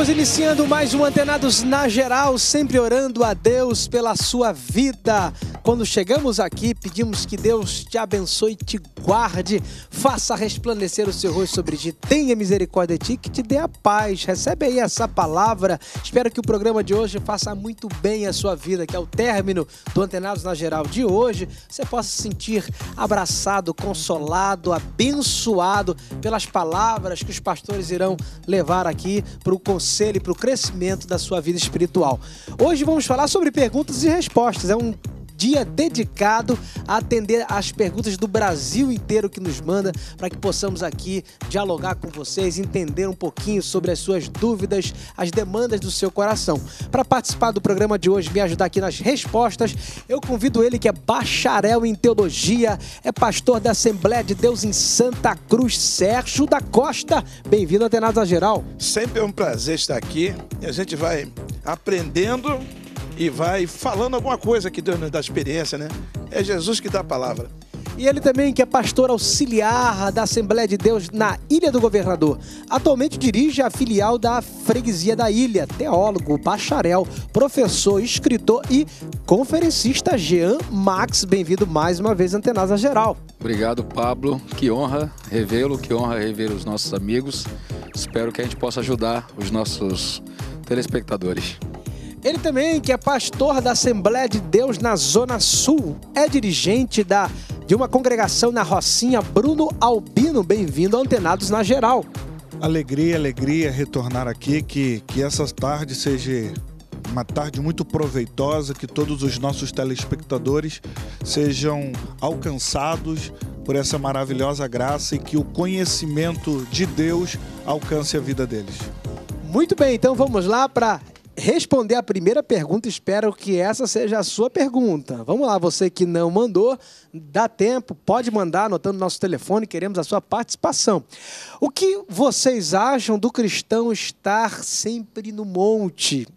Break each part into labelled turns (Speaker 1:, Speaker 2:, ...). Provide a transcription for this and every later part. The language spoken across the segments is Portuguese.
Speaker 1: Estamos iniciando mais um Antenados na Geral, sempre orando a Deus pela sua vida. Quando chegamos aqui, pedimos que Deus te abençoe, te guarde, faça resplandecer o seu rosto sobre ti, tenha misericórdia de ti, que te dê a paz. Recebe aí essa palavra. Espero que o programa de hoje faça muito bem a sua vida, que é o término do Antenados na Geral de hoje, você possa se sentir abraçado, consolado, abençoado pelas palavras que os pastores irão levar aqui para o conselho e para o crescimento da sua vida espiritual. Hoje vamos falar sobre perguntas e respostas. É um dia dedicado a atender as perguntas do Brasil inteiro que nos manda, para que possamos aqui dialogar com vocês, entender um pouquinho sobre as suas dúvidas, as demandas do seu coração. Para participar do programa de hoje, me ajudar aqui nas respostas, eu convido ele que é bacharel em teologia, é pastor da Assembleia de Deus em Santa Cruz, Sérgio
Speaker 2: da Costa. Bem-vindo, a Atenada Geral. Sempre é um prazer estar aqui. A gente vai aprendendo e vai falando alguma coisa que Deus nos dá experiência, né? É Jesus que dá a palavra.
Speaker 1: E ele também que é pastor auxiliar da Assembleia de Deus na Ilha do Governador. Atualmente dirige a filial da Freguesia da Ilha, teólogo, bacharel, professor, escritor e conferencista Jean Max. Bem-vindo mais uma vez Antenasa Geral.
Speaker 3: Obrigado, Pablo. Que honra revê-lo, que honra rever os nossos amigos. Espero que a gente possa ajudar os nossos telespectadores.
Speaker 1: Ele também, que é pastor da Assembleia de Deus na Zona Sul, é dirigente da de uma congregação na Rocinha, Bruno Albino. Bem-vindo a Antenados
Speaker 4: na Geral. Alegria, alegria retornar aqui, que, que essa tarde seja uma tarde muito proveitosa, que todos os nossos telespectadores sejam alcançados por essa maravilhosa graça e que o conhecimento de Deus alcance a vida deles. Muito bem, então vamos lá para
Speaker 1: responder a primeira pergunta, espero que essa seja a sua pergunta. Vamos lá, você que não mandou, dá tempo, pode mandar, anotando nosso telefone, queremos a sua participação. O que vocês acham do cristão estar sempre no monte?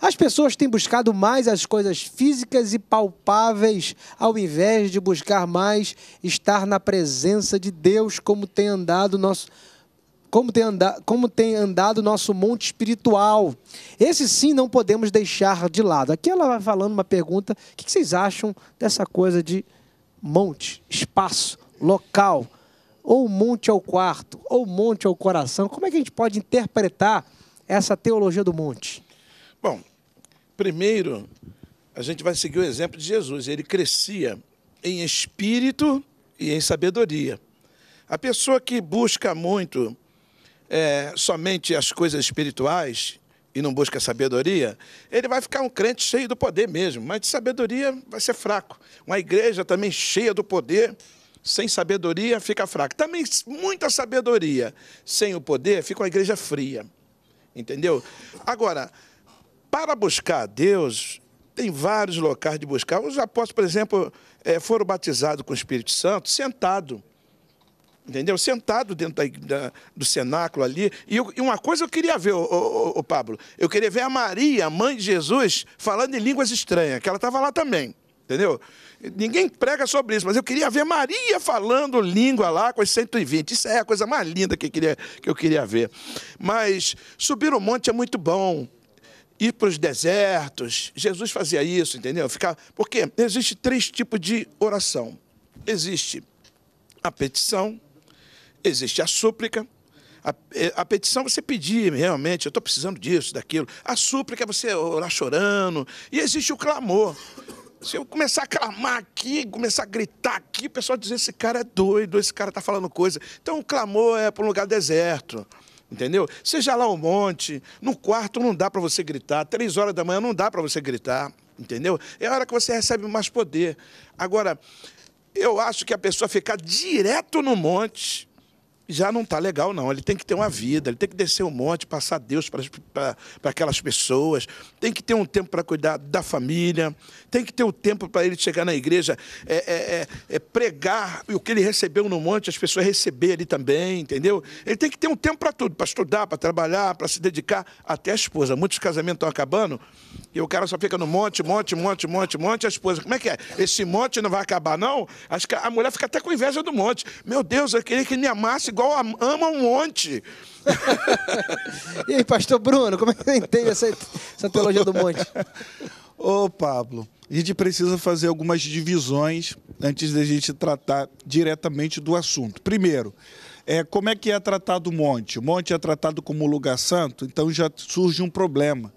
Speaker 1: As pessoas têm buscado mais as coisas físicas e palpáveis, ao invés de buscar mais estar na presença de Deus, como tem andado nosso como tem, andado, como tem andado nosso monte espiritual. Esse sim não podemos deixar de lado. Aqui ela vai falando uma pergunta: o que vocês acham dessa coisa de monte, espaço, local, ou monte ao quarto, ou monte ao coração? Como é que a gente pode interpretar essa teologia do monte?
Speaker 2: Bom, primeiro, a gente vai seguir o exemplo de Jesus. Ele crescia em espírito e em sabedoria. A pessoa que busca muito é, somente as coisas espirituais e não busca sabedoria, ele vai ficar um crente cheio do poder mesmo, mas de sabedoria vai ser fraco. Uma igreja também cheia do poder, sem sabedoria, fica fraca. Também muita sabedoria sem o poder, fica uma igreja fria. Entendeu? Agora, para buscar a Deus, tem vários locais de buscar. Os apóstolos, por exemplo, é, foram batizados com o Espírito Santo sentado entendeu? Sentado dentro da, da, do cenáculo ali. E, eu, e, uma coisa eu queria ver, o Pablo, eu queria ver a Maria, a mãe de Jesus, falando em línguas estranhas, que ela estava lá também, entendeu? Ninguém prega sobre isso, mas eu queria ver Maria falando língua lá com as 120. Isso é a coisa mais linda que eu queria, que eu queria ver. Mas subir o monte é muito bom ir para os desertos. Jesus fazia isso, entendeu? Ficar... Porque existe três tipos de oração. Existe a petição, Existe a súplica. A, eh, a petição você pedir realmente, eu estou precisando disso, daquilo. A súplica é você orar chorando. E existe o clamor. Se eu começar a clamar aqui, começar a gritar aqui, o pessoal dizer esse cara é doido, esse cara está falando coisa. Então o clamor é para um lugar deserto. Entendeu? Seja lá um monte, no quarto não dá para você gritar, três horas da manhã não dá para você gritar, entendeu? É a hora que você recebe mais poder. Agora, eu acho que a pessoa ficar direto no monte, já não está legal, não. Ele tem que ter uma vida, ele tem que descer um monte, passar Deus para aquelas pessoas, tem que ter um tempo para cuidar da família, tem que ter o um tempo para ele chegar na igreja, é, é, é, é pregar o que ele recebeu no monte, as pessoas receberem ali também, entendeu? Ele tem que ter um tempo para tudo, para estudar, para trabalhar, para se dedicar, até a esposa. Muitos casamentos estão acabando e o cara só fica no monte, monte, monte, monte, monte, a esposa. Como é que é? Esse monte não vai acabar, não? Acho que a mulher fica até com inveja do monte. Meu Deus, eu queria que ele me amasse igual igual ama um monte. e aí, pastor Bruno, como é que você entende essa, essa
Speaker 4: teologia do monte? Ô, Pablo, a gente precisa fazer algumas divisões antes da gente tratar diretamente do assunto. Primeiro, é, como é que é tratado o monte? O monte é tratado como lugar santo, então já surge um problema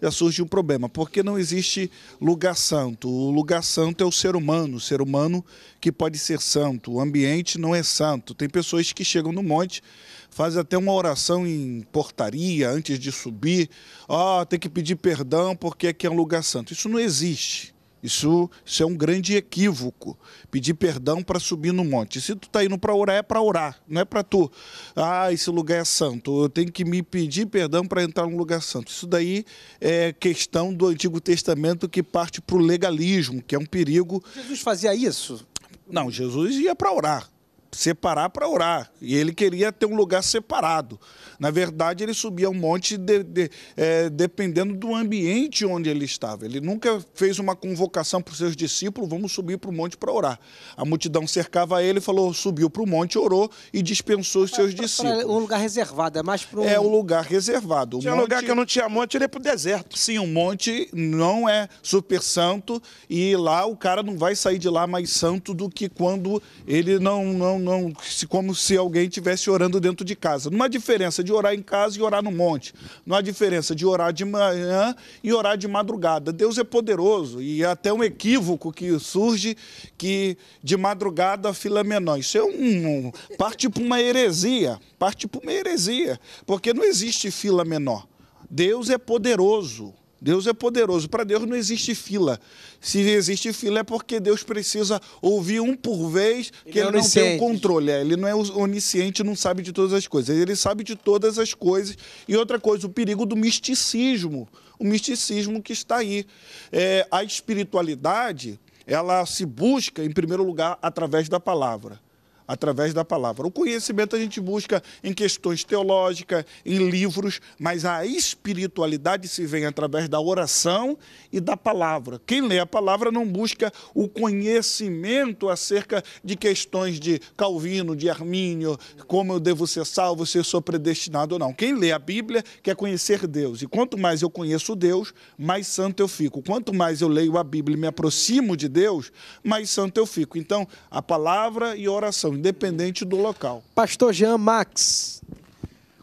Speaker 4: já surge um problema, porque não existe lugar santo. O lugar santo é o ser humano, o ser humano que pode ser santo. O ambiente não é santo. Tem pessoas que chegam no monte, fazem até uma oração em portaria antes de subir. Ah, oh, tem que pedir perdão porque aqui é um lugar santo. Isso não existe. Isso, isso é um grande equívoco. Pedir perdão para subir no monte. Se tu está indo para orar, é para orar, não é para tu. Ah, esse lugar é santo, eu tenho que me pedir perdão para entrar num lugar santo. Isso daí é questão do Antigo Testamento que parte para o legalismo, que é um perigo. Jesus fazia isso? Não, Jesus ia para orar separar para orar. E ele queria ter um lugar separado. Na verdade, ele subia um monte de, de, é, dependendo do ambiente onde ele estava. Ele nunca fez uma convocação para os seus discípulos: vamos subir para o monte para orar. A multidão cercava ele, falou, subiu para o monte, orou e dispensou os seus pra, discípulos. Pra um lugar reservado, é mais para um... É um lugar reservado. um tinha monte... lugar que não tinha monte, ele ia para o deserto. Sim, o um monte não é super santo e lá o cara não vai sair de lá mais santo do que quando ele não, não não, se, como se alguém estivesse orando dentro de casa. Não há diferença de orar em casa e orar no monte. Não há diferença de orar de manhã e orar de madrugada. Deus é poderoso e é até um equívoco que surge que de madrugada a fila é menor. Isso é um, um parte para uma heresia, parte para uma heresia, porque não existe fila menor. Deus é poderoso. Deus é poderoso. Para Deus não existe fila. Se existe fila é porque Deus precisa ouvir um por vez, que ele, ele é não tem o controle. É, ele não é onisciente, não sabe de todas as coisas. Ele sabe de todas as coisas. E outra coisa, o perigo do misticismo. O misticismo que está aí. É, a espiritualidade, ela se busca, em primeiro lugar, através da palavra através da palavra. O conhecimento a gente busca em questões teológicas, em livros, mas a espiritualidade se vem através da oração e da palavra. Quem lê a palavra não busca o conhecimento acerca de questões de Calvino, de Armínio, como eu devo ser salvo, se eu sou predestinado ou não. Quem lê a Bíblia quer conhecer Deus. E quanto mais eu conheço Deus, mais santo eu fico. Quanto mais eu leio a Bíblia e me aproximo de Deus, mais santo eu fico. Então, a palavra e a oração independente do local. Pastor Jean Max.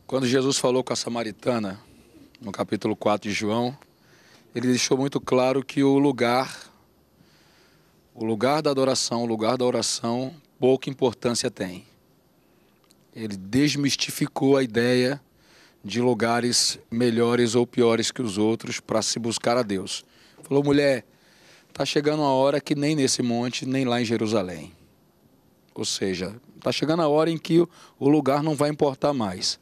Speaker 3: Quando Jesus falou com a samaritana, no capítulo 4 de João, ele deixou muito claro que o lugar, o lugar da adoração, o lugar da oração, pouca importância tem. Ele desmistificou a ideia de lugares melhores ou piores que os outros para se buscar a Deus. Falou, mulher, está chegando a hora que nem nesse monte, nem lá em Jerusalém. Ou seja, está chegando a hora em que o lugar não vai importar mais.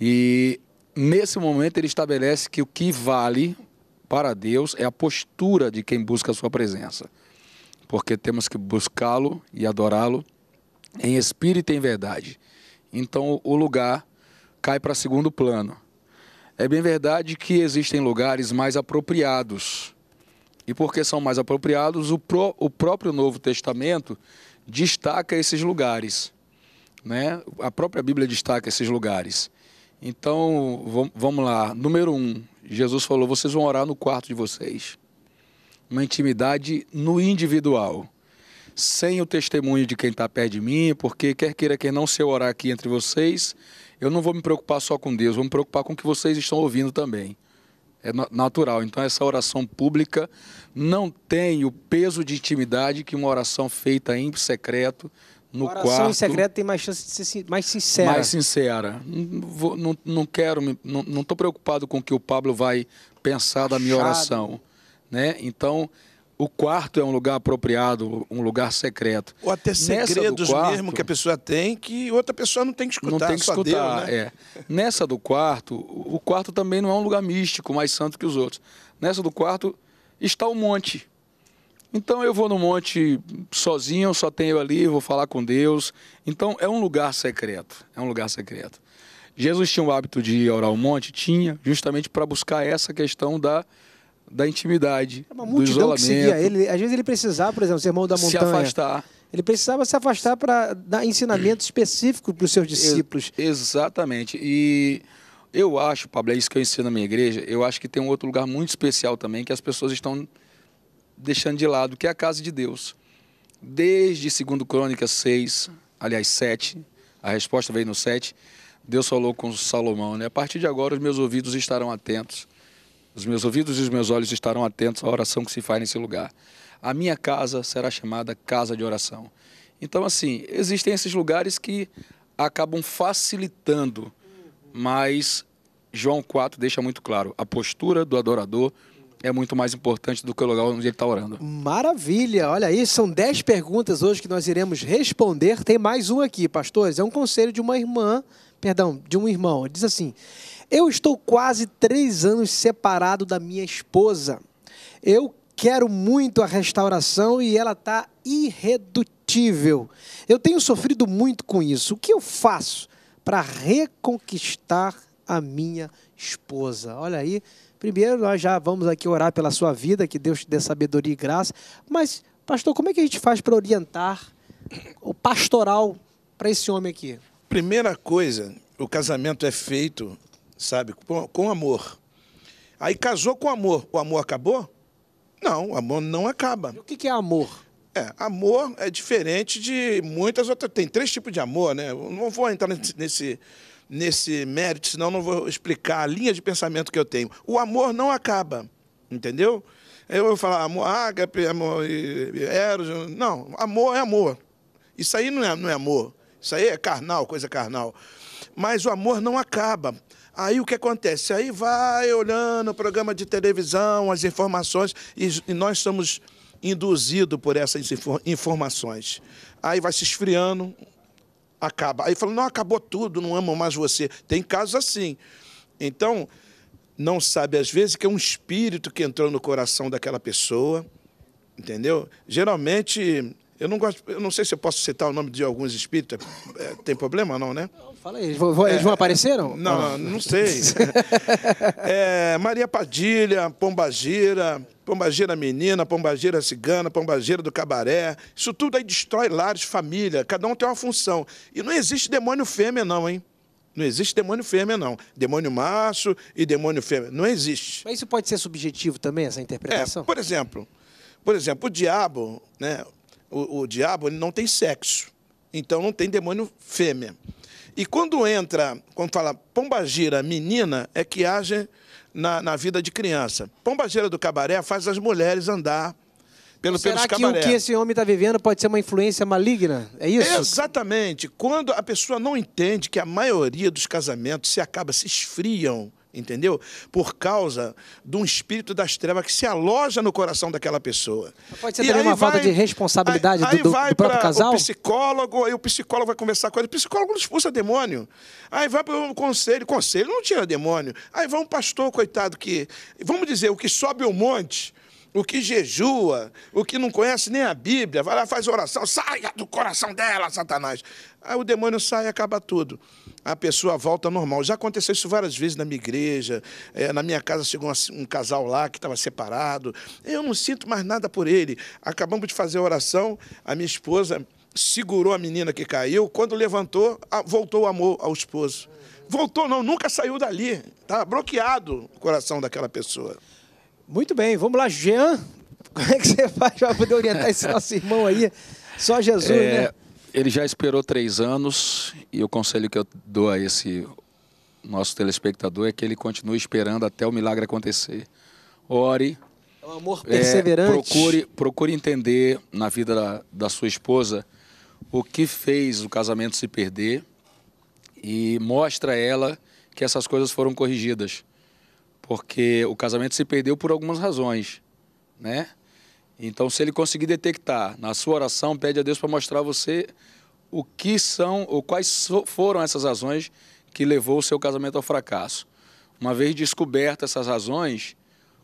Speaker 3: E nesse momento ele estabelece que o que vale para Deus é a postura de quem busca a sua presença. Porque temos que buscá-lo e adorá-lo em espírito e em verdade. Então o lugar cai para segundo plano. É bem verdade que existem lugares mais apropriados. E porque são mais apropriados, o, o próprio Novo Testamento destaca esses lugares. Né? A própria Bíblia destaca esses lugares. Então, vamos lá. Número um, Jesus falou: vocês vão orar no quarto de vocês. Uma intimidade no individual. Sem o testemunho de quem está perto de mim, porque quer queira, quer não, se eu orar aqui entre vocês, eu não vou me preocupar só com Deus, vou me preocupar com o que vocês estão ouvindo também. É natural. Então, essa oração pública não tem o peso de intimidade que uma oração feita em secreto, no quarto. oração em secreto
Speaker 1: tem mais chance de ser mais sincera. Mais
Speaker 3: sincera. Não, não, quero, não estou preocupado com o que o Pablo vai pensar da minha oração. Né? Então, o quarto é um lugar apropriado, um lugar secreto. Ou
Speaker 2: até segredos quarto, mesmo que a pessoa tem que outra pessoa não tem que escutar. Não tem que escutar, né? é.
Speaker 3: Nessa do quarto, o quarto também não é um lugar místico, mais santo que os outros. Nessa do quarto está o monte. Então eu vou no monte sozinho, só tenho ali, vou falar com Deus. Então é um lugar secreto, é um lugar secreto. Jesus tinha o hábito de orar o monte? Tinha, justamente para buscar essa questão da da intimidade, é uma do isolamento. Que seguia ele,
Speaker 1: às vezes ele precisava, por exemplo, ser irmão da montanha. Se afastar. Ele precisava se afastar para dar ensinamento específico para os seus discípulos.
Speaker 3: Ex exatamente. E eu acho, Pablo, é isso que eu ensino na minha igreja, eu acho que tem um outro lugar muito especial também que as pessoas estão deixando de lado, que é a casa de Deus. Desde 2 Crônicas 6, aliás 7, a resposta veio no 7, Deus falou com Salomão, né? A partir de agora os meus ouvidos estarão atentos os meus ouvidos e os meus olhos estarão atentos à oração que se faz nesse lugar. A minha casa será chamada casa de oração. Então, assim, existem esses lugares que acabam facilitando, mas João 4 deixa muito claro: a postura do adorador é muito mais importante do que o lugar onde ele está orando.
Speaker 1: Maravilha! Olha aí, são 10 perguntas hoje que nós iremos responder. Tem mais um aqui, pastores. É um conselho de uma irmã, perdão, de um irmão. Diz assim: eu estou quase três anos separado da minha esposa. Eu quero muito a restauração e ela está irredutível. Eu tenho sofrido muito com isso. O que eu faço para reconquistar a minha esposa? Olha aí, primeiro nós já vamos aqui orar pela sua vida, que Deus te dê sabedoria e graça. Mas, pastor, como é que a gente faz para orientar o pastoral para esse homem aqui?
Speaker 2: Primeira coisa, o casamento é feito sabe? Com, com amor. Aí casou com amor. O amor acabou? Não, o amor não acaba. E o que, que é amor? É, amor é diferente de muitas outras. Tem três tipos de amor, né? Eu não vou entrar nesse, nesse, nesse mérito, senão não vou explicar a linha de pensamento que eu tenho. O amor não acaba, entendeu? Eu vou falar amor ágape, amor eros. Não, amor é amor. Isso aí não é, não é amor. Isso aí é carnal, coisa carnal. Mas o amor não acaba. Aí o que acontece? Aí vai olhando o programa de televisão, as informações, e, e nós somos induzidos por essas informações. Aí vai se esfriando, acaba. Aí fala, não, acabou tudo, não amo mais você. Tem casos assim. Então, não sabe às vezes que é um espírito que entrou no coração daquela pessoa, entendeu? Geralmente eu não gosto, eu não sei se eu posso citar o nome de alguns espíritos. É, tem problema não, né? Não,
Speaker 1: fala aí, eles vão, eles vão é. aparecer não? Não, ah. não
Speaker 2: sei. é, Maria Padilha, Pombagira, Pombagira menina, Pombagira cigana, Pombagira do cabaré. Isso tudo aí destrói lares, família. Cada um tem uma função. E não existe demônio fêmea não, hein? Não existe demônio fêmea, não. Demônio macho e demônio fêmea. Não existe. Mas isso pode ser subjetivo também, essa interpretação? É, por exemplo, por exemplo, o diabo, né? O, o diabo ele não tem sexo, então não tem demônio fêmea. E quando entra, quando fala pombagira menina, é que age na, na vida de criança. Pombagira do cabaré faz as mulheres andar pelo, cabaré. Então, será que o que esse homem está vivendo pode ser uma influência maligna? É isso? Exatamente. Quando a pessoa não entende que a maioria dos casamentos se acaba, se esfriam entendeu? Por causa de um espírito das trevas que se aloja no coração daquela pessoa. Pode ser e também uma vai, falta de
Speaker 1: responsabilidade aí, do, do, vai do próprio casal? O
Speaker 2: psicólogo, aí o psicólogo vai conversar com ele, o psicólogo não expulsa demônio. Aí vai para um conselho, conselho não tira demônio. Aí vai um pastor, coitado, que, vamos dizer, o que sobe o um monte o que jejua, o que não conhece nem a Bíblia, vai lá, faz oração, saia do coração dela, Satanás. Aí o demônio sai e acaba tudo. A pessoa volta normal. Já aconteceu isso várias vezes na minha igreja, é, na minha casa chegou um casal lá que estava separado. Eu não sinto mais nada por ele. Acabamos de fazer a oração, a minha esposa segurou a menina que caiu, quando levantou, voltou o amor ao esposo. Voltou, não, nunca saiu dali. Está bloqueado o coração daquela pessoa. Muito bem, vamos lá, Jean. Como é que você faz para poder orientar esse nosso irmão aí?
Speaker 1: Só Jesus, é, né?
Speaker 3: Ele já esperou três anos e o conselho que eu dou a esse nosso telespectador é que ele continue esperando até o milagre acontecer. Ore. É um amor é, perseverante. É, procure, procure entender na vida da, da sua esposa o que fez o casamento se perder e mostra a ela que essas coisas foram corrigidas porque o casamento se perdeu por algumas razões, né? Então, se ele conseguir detectar na sua oração, pede a Deus para mostrar a você o que são ou quais foram essas razões que levou o seu casamento ao fracasso. Uma vez descobertas essas razões,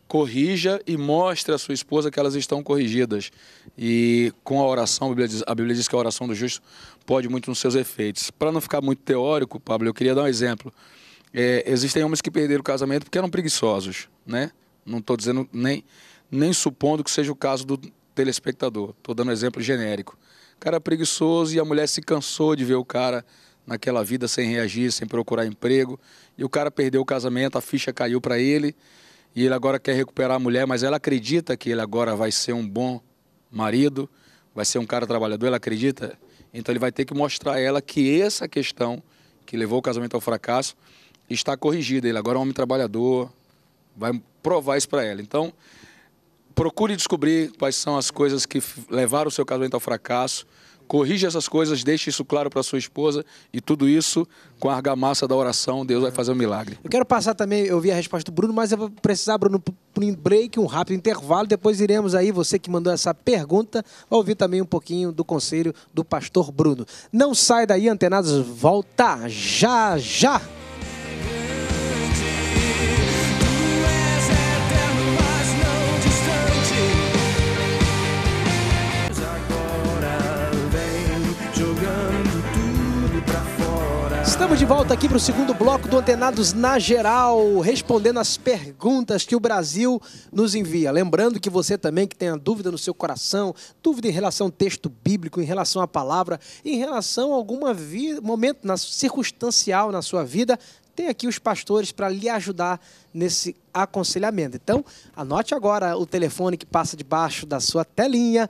Speaker 3: corrija e mostre à sua esposa que elas estão corrigidas. E com a oração, a Bíblia diz, a Bíblia diz que a oração do justo pode muito nos seus efeitos. Para não ficar muito teórico, Pablo, eu queria dar um exemplo. É, existem homens que perderam o casamento porque eram preguiçosos, né? Não estou dizendo nem, nem supondo que seja o caso do telespectador. Estou dando um exemplo genérico. O cara é preguiçoso e a mulher se cansou de ver o cara naquela vida sem reagir, sem procurar emprego. E o cara perdeu o casamento, a ficha caiu para ele. E ele agora quer recuperar a mulher, mas ela acredita que ele agora vai ser um bom marido, vai ser um cara trabalhador, ela acredita? Então ele vai ter que mostrar a ela que essa questão que levou o casamento ao fracasso está corrigida. Ele agora é um homem trabalhador, vai provar isso para ela. Então, procure descobrir quais são as coisas que levaram o seu casamento ao fracasso. Corrija essas coisas, deixe isso claro para sua esposa e tudo isso com a argamassa da oração, Deus vai fazer um milagre.
Speaker 1: Eu quero passar também, eu vi a resposta do Bruno, mas eu vou precisar, Bruno, um break, um rápido intervalo, depois iremos aí, você que mandou essa pergunta, ouvir também um pouquinho do conselho do pastor Bruno. Não sai daí, antenados, volta já já! Estamos de volta aqui para o segundo bloco do Antenados na Geral, respondendo as perguntas que o Brasil nos envia. Lembrando que você também que tem a dúvida no seu coração, dúvida em relação ao texto bíblico, em relação à palavra, em relação a algum momento na, circunstancial na sua vida, tem aqui os pastores para lhe ajudar nesse aconselhamento. Então, anote agora o telefone que passa debaixo da sua telinha.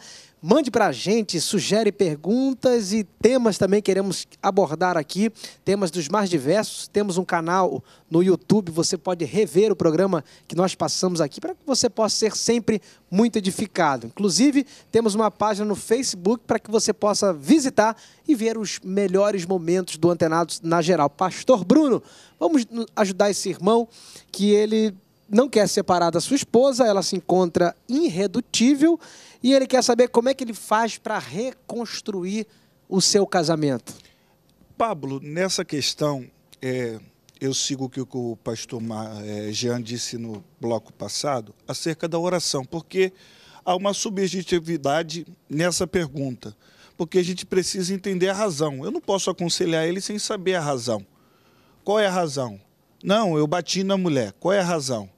Speaker 1: Mande para a gente, sugere perguntas e temas também queremos abordar aqui, temas dos mais diversos. Temos um canal no YouTube, você pode rever o programa que nós passamos aqui para que você possa ser sempre muito edificado. Inclusive, temos uma página no Facebook para que você possa visitar e ver os melhores momentos do Antenados na geral. Pastor Bruno, vamos ajudar esse irmão que ele não quer separar da sua esposa, ela se encontra irredutível e ele quer saber como é que ele faz para
Speaker 4: reconstruir o seu casamento. Pablo, nessa questão, é, eu sigo o que o pastor é, Jean disse no bloco passado acerca da oração, porque há uma subjetividade nessa pergunta, porque a gente precisa entender a razão. Eu não posso aconselhar ele sem saber a razão. Qual é a razão? Não, eu bati na mulher. Qual é a razão?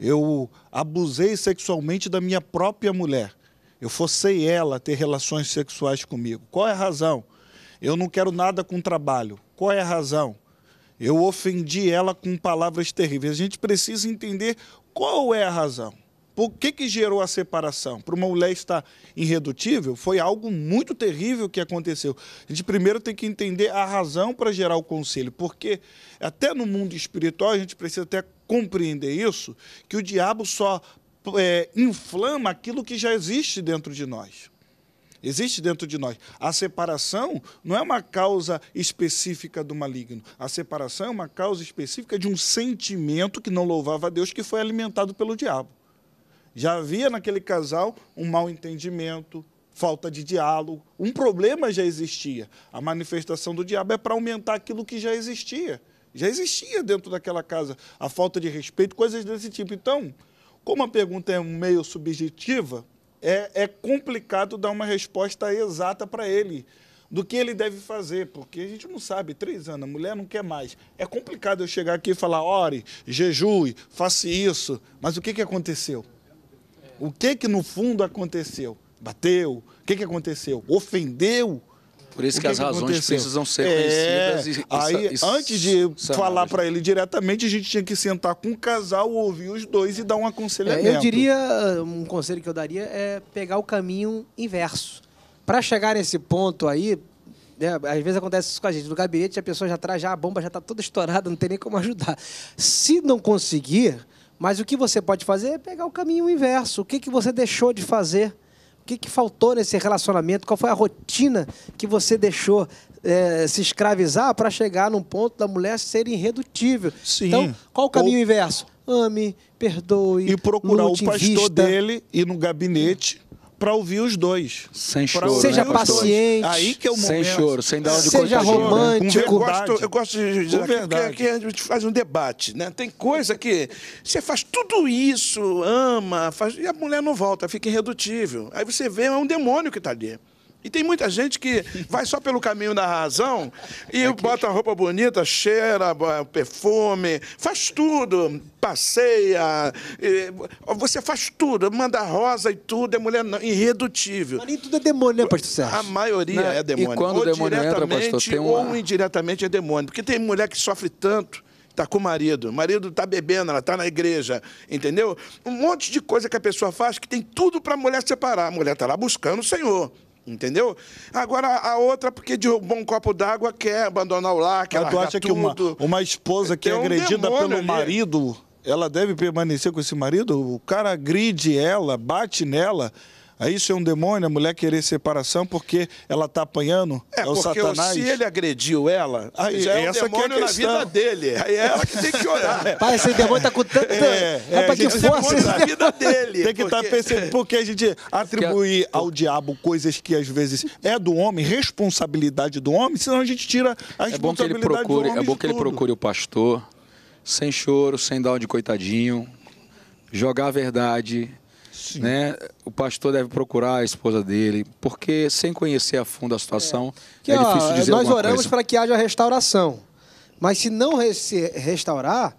Speaker 4: Eu abusei sexualmente da minha própria mulher. Eu forcei ela a ter relações sexuais comigo. Qual é a razão? Eu não quero nada com trabalho. Qual é a razão? Eu ofendi ela com palavras terríveis. A gente precisa entender qual é a razão. Por que, que gerou a separação? Para uma mulher estar irredutível, foi algo muito terrível que aconteceu. A gente primeiro tem que entender a razão para gerar o conselho, porque até no mundo espiritual a gente precisa até compreender isso, que o diabo só é, inflama aquilo que já existe dentro de nós existe dentro de nós. A separação não é uma causa específica do maligno. A separação é uma causa específica de um sentimento que não louvava a Deus, que foi alimentado pelo diabo. Já havia naquele casal um mal entendimento, falta de diálogo, um problema já existia. A manifestação do diabo é para aumentar aquilo que já existia. Já existia dentro daquela casa a falta de respeito, coisas desse tipo. Então, como a pergunta é meio subjetiva, é, é complicado dar uma resposta exata para ele do que ele deve fazer, porque a gente não sabe. Três anos, a mulher não quer mais. É complicado eu chegar aqui e falar, ore, jejue, faça isso. Mas o que, que aconteceu? O que que no fundo aconteceu? Bateu? O que que aconteceu? Ofendeu? Por isso que, que, as que razões aconteceu? precisam ser conhecidas. É, e, aí, e, antes de falar para ele diretamente, a gente tinha que sentar com o casal, ouvir os dois e dar um é, aconselhamento. É, eu diria,
Speaker 1: um conselho que eu daria é pegar o caminho inverso. Para chegar nesse ponto aí, né, às vezes acontece isso com a gente. No gabinete, a pessoa já traz já a bomba, já está toda estourada, não tem nem como ajudar. Se não conseguir, mas o que você pode fazer é pegar o caminho inverso. O que, que você deixou de fazer? O que, que faltou nesse relacionamento? Qual foi a rotina que você deixou é, se escravizar para chegar num ponto da mulher ser irredutível? Sim. Então, qual o caminho Ou... inverso? Ame, perdoe. E procurar lute, o pastor
Speaker 4: dele e no gabinete para ouvir os dois. Sem choro. Né, Seja paciente. Aí que é o momento. Sem choro, sem dar onde Seja né? romântico. Né? Eu, gosto, eu gosto
Speaker 2: de dizer que a gente faz um debate. Né? Tem coisa que você faz tudo isso, ama, faz, e a mulher não volta, fica irredutível. Aí você vê, é um demônio que está ali. E tem muita gente que vai só pelo caminho da razão e é bota roupa bonita, cheira, é, perfume, faz tudo, passeia, você faz tudo, manda rosa e tudo, é mulher não, irredutível. Mas nem tudo é demônio, né, pastor Sérgio? A maioria não, é demônio. E quando ou o demônio diretamente entra, pastor, tem uma... ou indiretamente é demônio. Porque tem mulher que sofre tanto está com o marido, o marido está bebendo, ela está na igreja, entendeu? Um monte de coisa que a pessoa faz que tem tudo para a mulher separar. A mulher está lá buscando o Senhor, Entendeu? Agora a outra, porque de um copo d'água, quer abandonar o lar, quer Mas tu acha tudo. que uma,
Speaker 4: uma esposa que é um agredida pelo ali. marido, ela deve permanecer com esse marido? O cara agride ela, bate nela isso é um demônio, a mulher querer separação porque ela está apanhando? É, é o satanás. se ele
Speaker 2: agrediu ela, aí já é um é demônio é na vida dele. Aí é ela que tem que orar. Pai, esse demônio está com tanto... É, é, é que força. na vida
Speaker 4: dele. Tem que estar tá porque... tá pensando, porque a gente atribuir ao diabo coisas que às vezes é do homem, responsabilidade do homem, senão a gente tira a responsabilidade é bom que ele procure, É bom que ele procure
Speaker 3: o pastor, sem choro, sem dar de coitadinho, jogar a verdade Sim. Né? O pastor deve procurar a esposa dele, porque sem conhecer a fundo a situação, é, que, é difícil ó, dizer Nós oramos
Speaker 1: para que haja restauração. Mas se não se restaurar,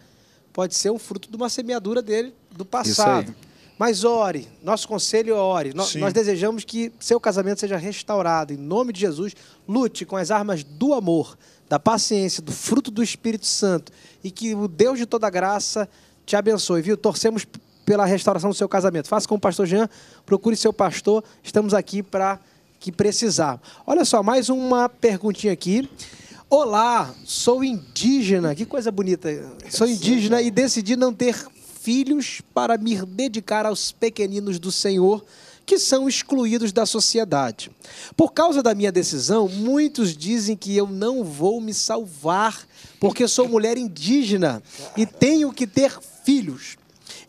Speaker 1: pode ser um fruto de uma semeadura dele do passado. Mas ore, nosso conselho é ore. No, nós desejamos que seu casamento seja restaurado. Em nome de Jesus, lute com as armas do amor, da paciência, do fruto do Espírito Santo. E que o Deus de toda graça te abençoe, viu? Torcemos pela restauração do seu casamento. Faça com o pastor Jean, procure seu pastor, estamos aqui para que precisar. Olha só, mais uma perguntinha aqui. Olá, sou indígena. Que coisa bonita. Sou indígena e decidi não ter filhos para me dedicar aos pequeninos do Senhor que são excluídos da sociedade. Por causa da minha decisão, muitos dizem que eu não vou me salvar porque sou mulher indígena e tenho que ter filhos.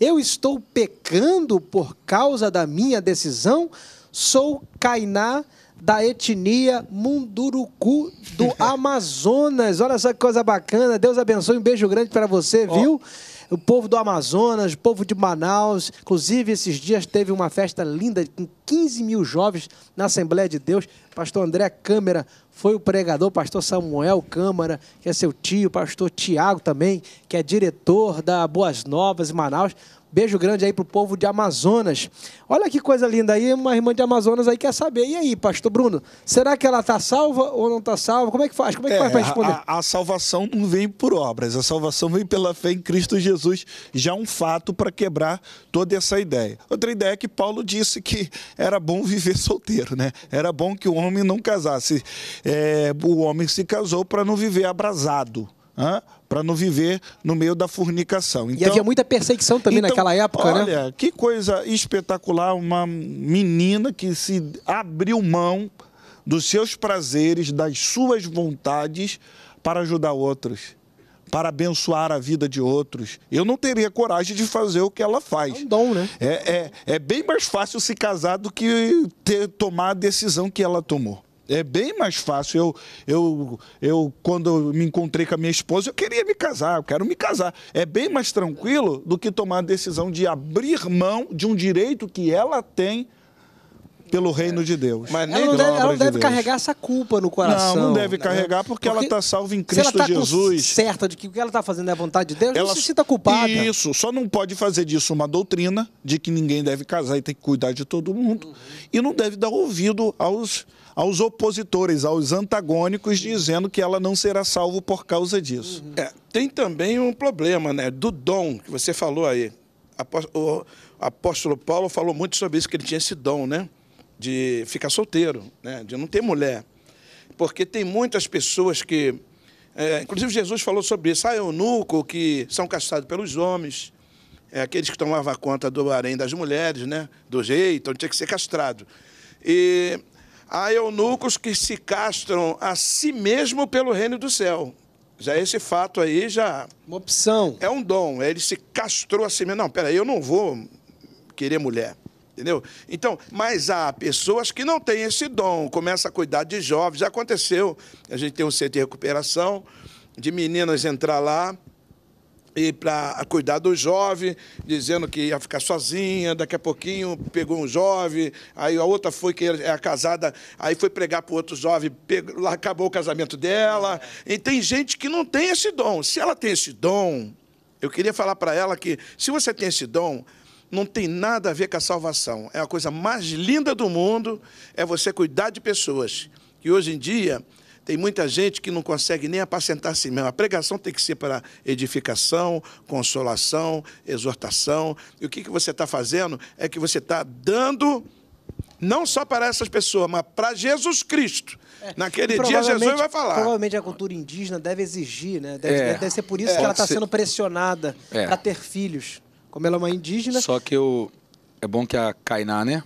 Speaker 1: Eu estou pecando por causa da minha decisão? Sou Cainá da etnia Munduruku do Amazonas. Olha só que coisa bacana. Deus abençoe. Um beijo grande para você, oh. viu? o povo do Amazonas, o povo de Manaus. Inclusive, esses dias teve uma festa linda com 15 mil jovens na Assembleia de Deus. Pastor André Câmara foi o pregador, pastor Samuel Câmara, que é seu tio, pastor Tiago também, que é diretor da Boas Novas em Manaus. Beijo grande aí pro povo de Amazonas. Olha que coisa linda aí, uma irmã de Amazonas aí quer saber. E aí, pastor Bruno, será que ela tá salva ou não tá salva? Como é que faz? Como é que é, faz para responder?
Speaker 4: A, a, salvação não vem por obras, a salvação vem pela fé em Cristo Jesus, já um fato para quebrar toda essa ideia. Outra ideia é que Paulo disse que era bom viver solteiro, né? Era bom que o homem não casasse. É, o homem se casou para não viver abrasado para não viver no meio da fornicação. Então, e havia muita
Speaker 1: perseguição também então, naquela época, olha, né? Olha,
Speaker 4: que coisa espetacular, uma menina que se abriu mão dos seus prazeres, das suas vontades para ajudar outros, para abençoar a vida de outros. Eu não teria coragem de fazer o que ela faz. É um dom, né? É, é, é bem mais fácil se casar do que ter, tomar a decisão que ela tomou. É bem mais fácil. Eu, eu, eu, quando me encontrei com a minha esposa, eu queria me casar, eu quero me casar. É bem mais tranquilo do que tomar a decisão de abrir mão de um direito que ela tem pelo é. reino de Deus. Mas ela não deve, ela não deve carregar essa culpa no coração. Não, não deve né? carregar porque, porque ela está salva em Cristo se ela tá Jesus. certa de que o que ela está fazendo é a vontade de Deus, ela não se sinta culpada. Isso, só não pode fazer disso uma doutrina de que ninguém deve casar e tem que cuidar de todo mundo. Uhum. E não deve dar ouvido aos aos opositores, aos antagônicos, dizendo que ela não será salvo por causa disso.
Speaker 2: Uhum. É, tem também um problema, né? Do dom que você falou aí. O apóstolo Paulo falou muito sobre isso, que ele tinha esse dom, né? De ficar solteiro, né? de não ter mulher. Porque tem muitas pessoas que. É, inclusive, Jesus falou sobre isso. Ah, eunuco, que são castrados pelos homens é, aqueles que tomavam conta do harém das mulheres, né? do jeito, então tinha que ser castrado. E há eunucos que se castram a si mesmo pelo reino do céu. Já esse fato aí já. Uma opção. É um dom. É ele se castrou a si mesmo. Não, peraí, eu não vou querer mulher. Entendeu? Então, mas há pessoas que não têm esse dom, começa a cuidar de jovens. Já aconteceu. A gente tem um centro de recuperação, de meninas entrar lá e para cuidar do jovem, dizendo que ia ficar sozinha, daqui a pouquinho pegou um jovem, aí a outra foi que é casada, aí foi pregar para outro jovem, pegou, acabou o casamento dela. E tem gente que não tem esse dom. Se ela tem esse dom, eu queria falar para ela que se você tem esse dom, não tem nada a ver com a salvação. É a coisa mais linda do mundo é você cuidar de pessoas. Que hoje em dia tem muita gente que não consegue nem apacentar a si mesmo. A pregação tem que ser para edificação, consolação, exortação. E o que, que você está fazendo é que você está dando não só para essas pessoas, mas para Jesus Cristo. É. Naquele dia Jesus vai falar.
Speaker 1: Provavelmente a cultura indígena deve exigir, né? Deve, é. deve ser por isso é. que ela está sendo pressionada é. para
Speaker 3: ter filhos. Como ela é uma indígena. Só que o... é bom que a Kainá, né?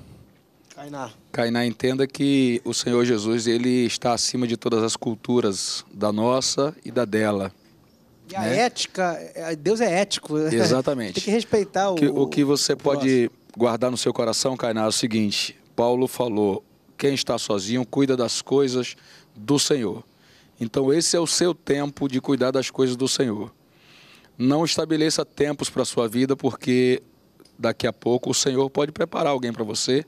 Speaker 3: Kainá. Cainá, entenda que o Senhor Jesus ele está acima de todas as culturas, da nossa e da dela.
Speaker 1: E a né? ética, é, Deus é ético. Né? Exatamente. Tem que respeitar o. Que, o que você o pode
Speaker 3: guardar no seu coração, Cainá, é o seguinte: Paulo falou, quem está sozinho cuida das coisas do Senhor. Então, esse é o seu tempo de cuidar das coisas do Senhor. Não estabeleça tempos para a sua vida, porque daqui a pouco o Senhor pode preparar alguém para você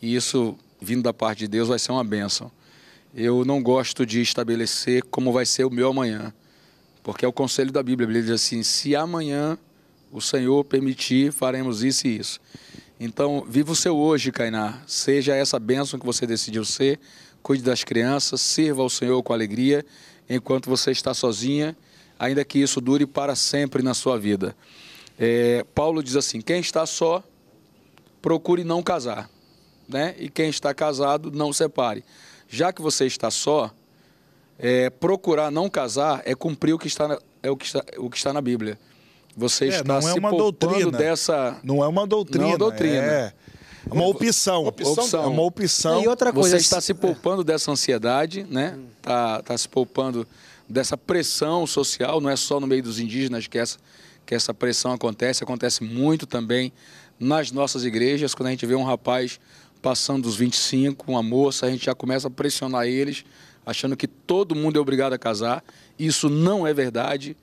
Speaker 3: e isso, vindo da parte de Deus, vai ser uma bênção. Eu não gosto de estabelecer como vai ser o meu amanhã, porque é o conselho da Bíblia. Ele diz assim: se amanhã o Senhor permitir, faremos isso e isso. Então, viva o seu hoje, Cainá. Seja essa bênção que você decidiu ser. Cuide das crianças, sirva ao Senhor com alegria, enquanto você está sozinha, ainda que isso dure para sempre na sua vida. É, Paulo diz assim: quem está só, procure não casar né? E quem está casado, não separe. Já que você está só, é, procurar não casar é cumprir o que está na, é o que está, o que está na Bíblia. Você é, está não é se uma doutrina dessa.
Speaker 4: Não é uma doutrina. Não é uma doutrina. É uma opção. opção. opção. É uma opção. E outra coisa. Você está
Speaker 3: se poupando dessa ansiedade, né? Está tá se poupando dessa pressão social. Não é só no meio dos indígenas que essa, que essa pressão acontece. Acontece muito também nas nossas igrejas, quando a gente vê um rapaz passando dos 25, uma moça, a gente já começa a pressionar eles, achando que todo mundo é obrigado a casar. Isso não é verdade.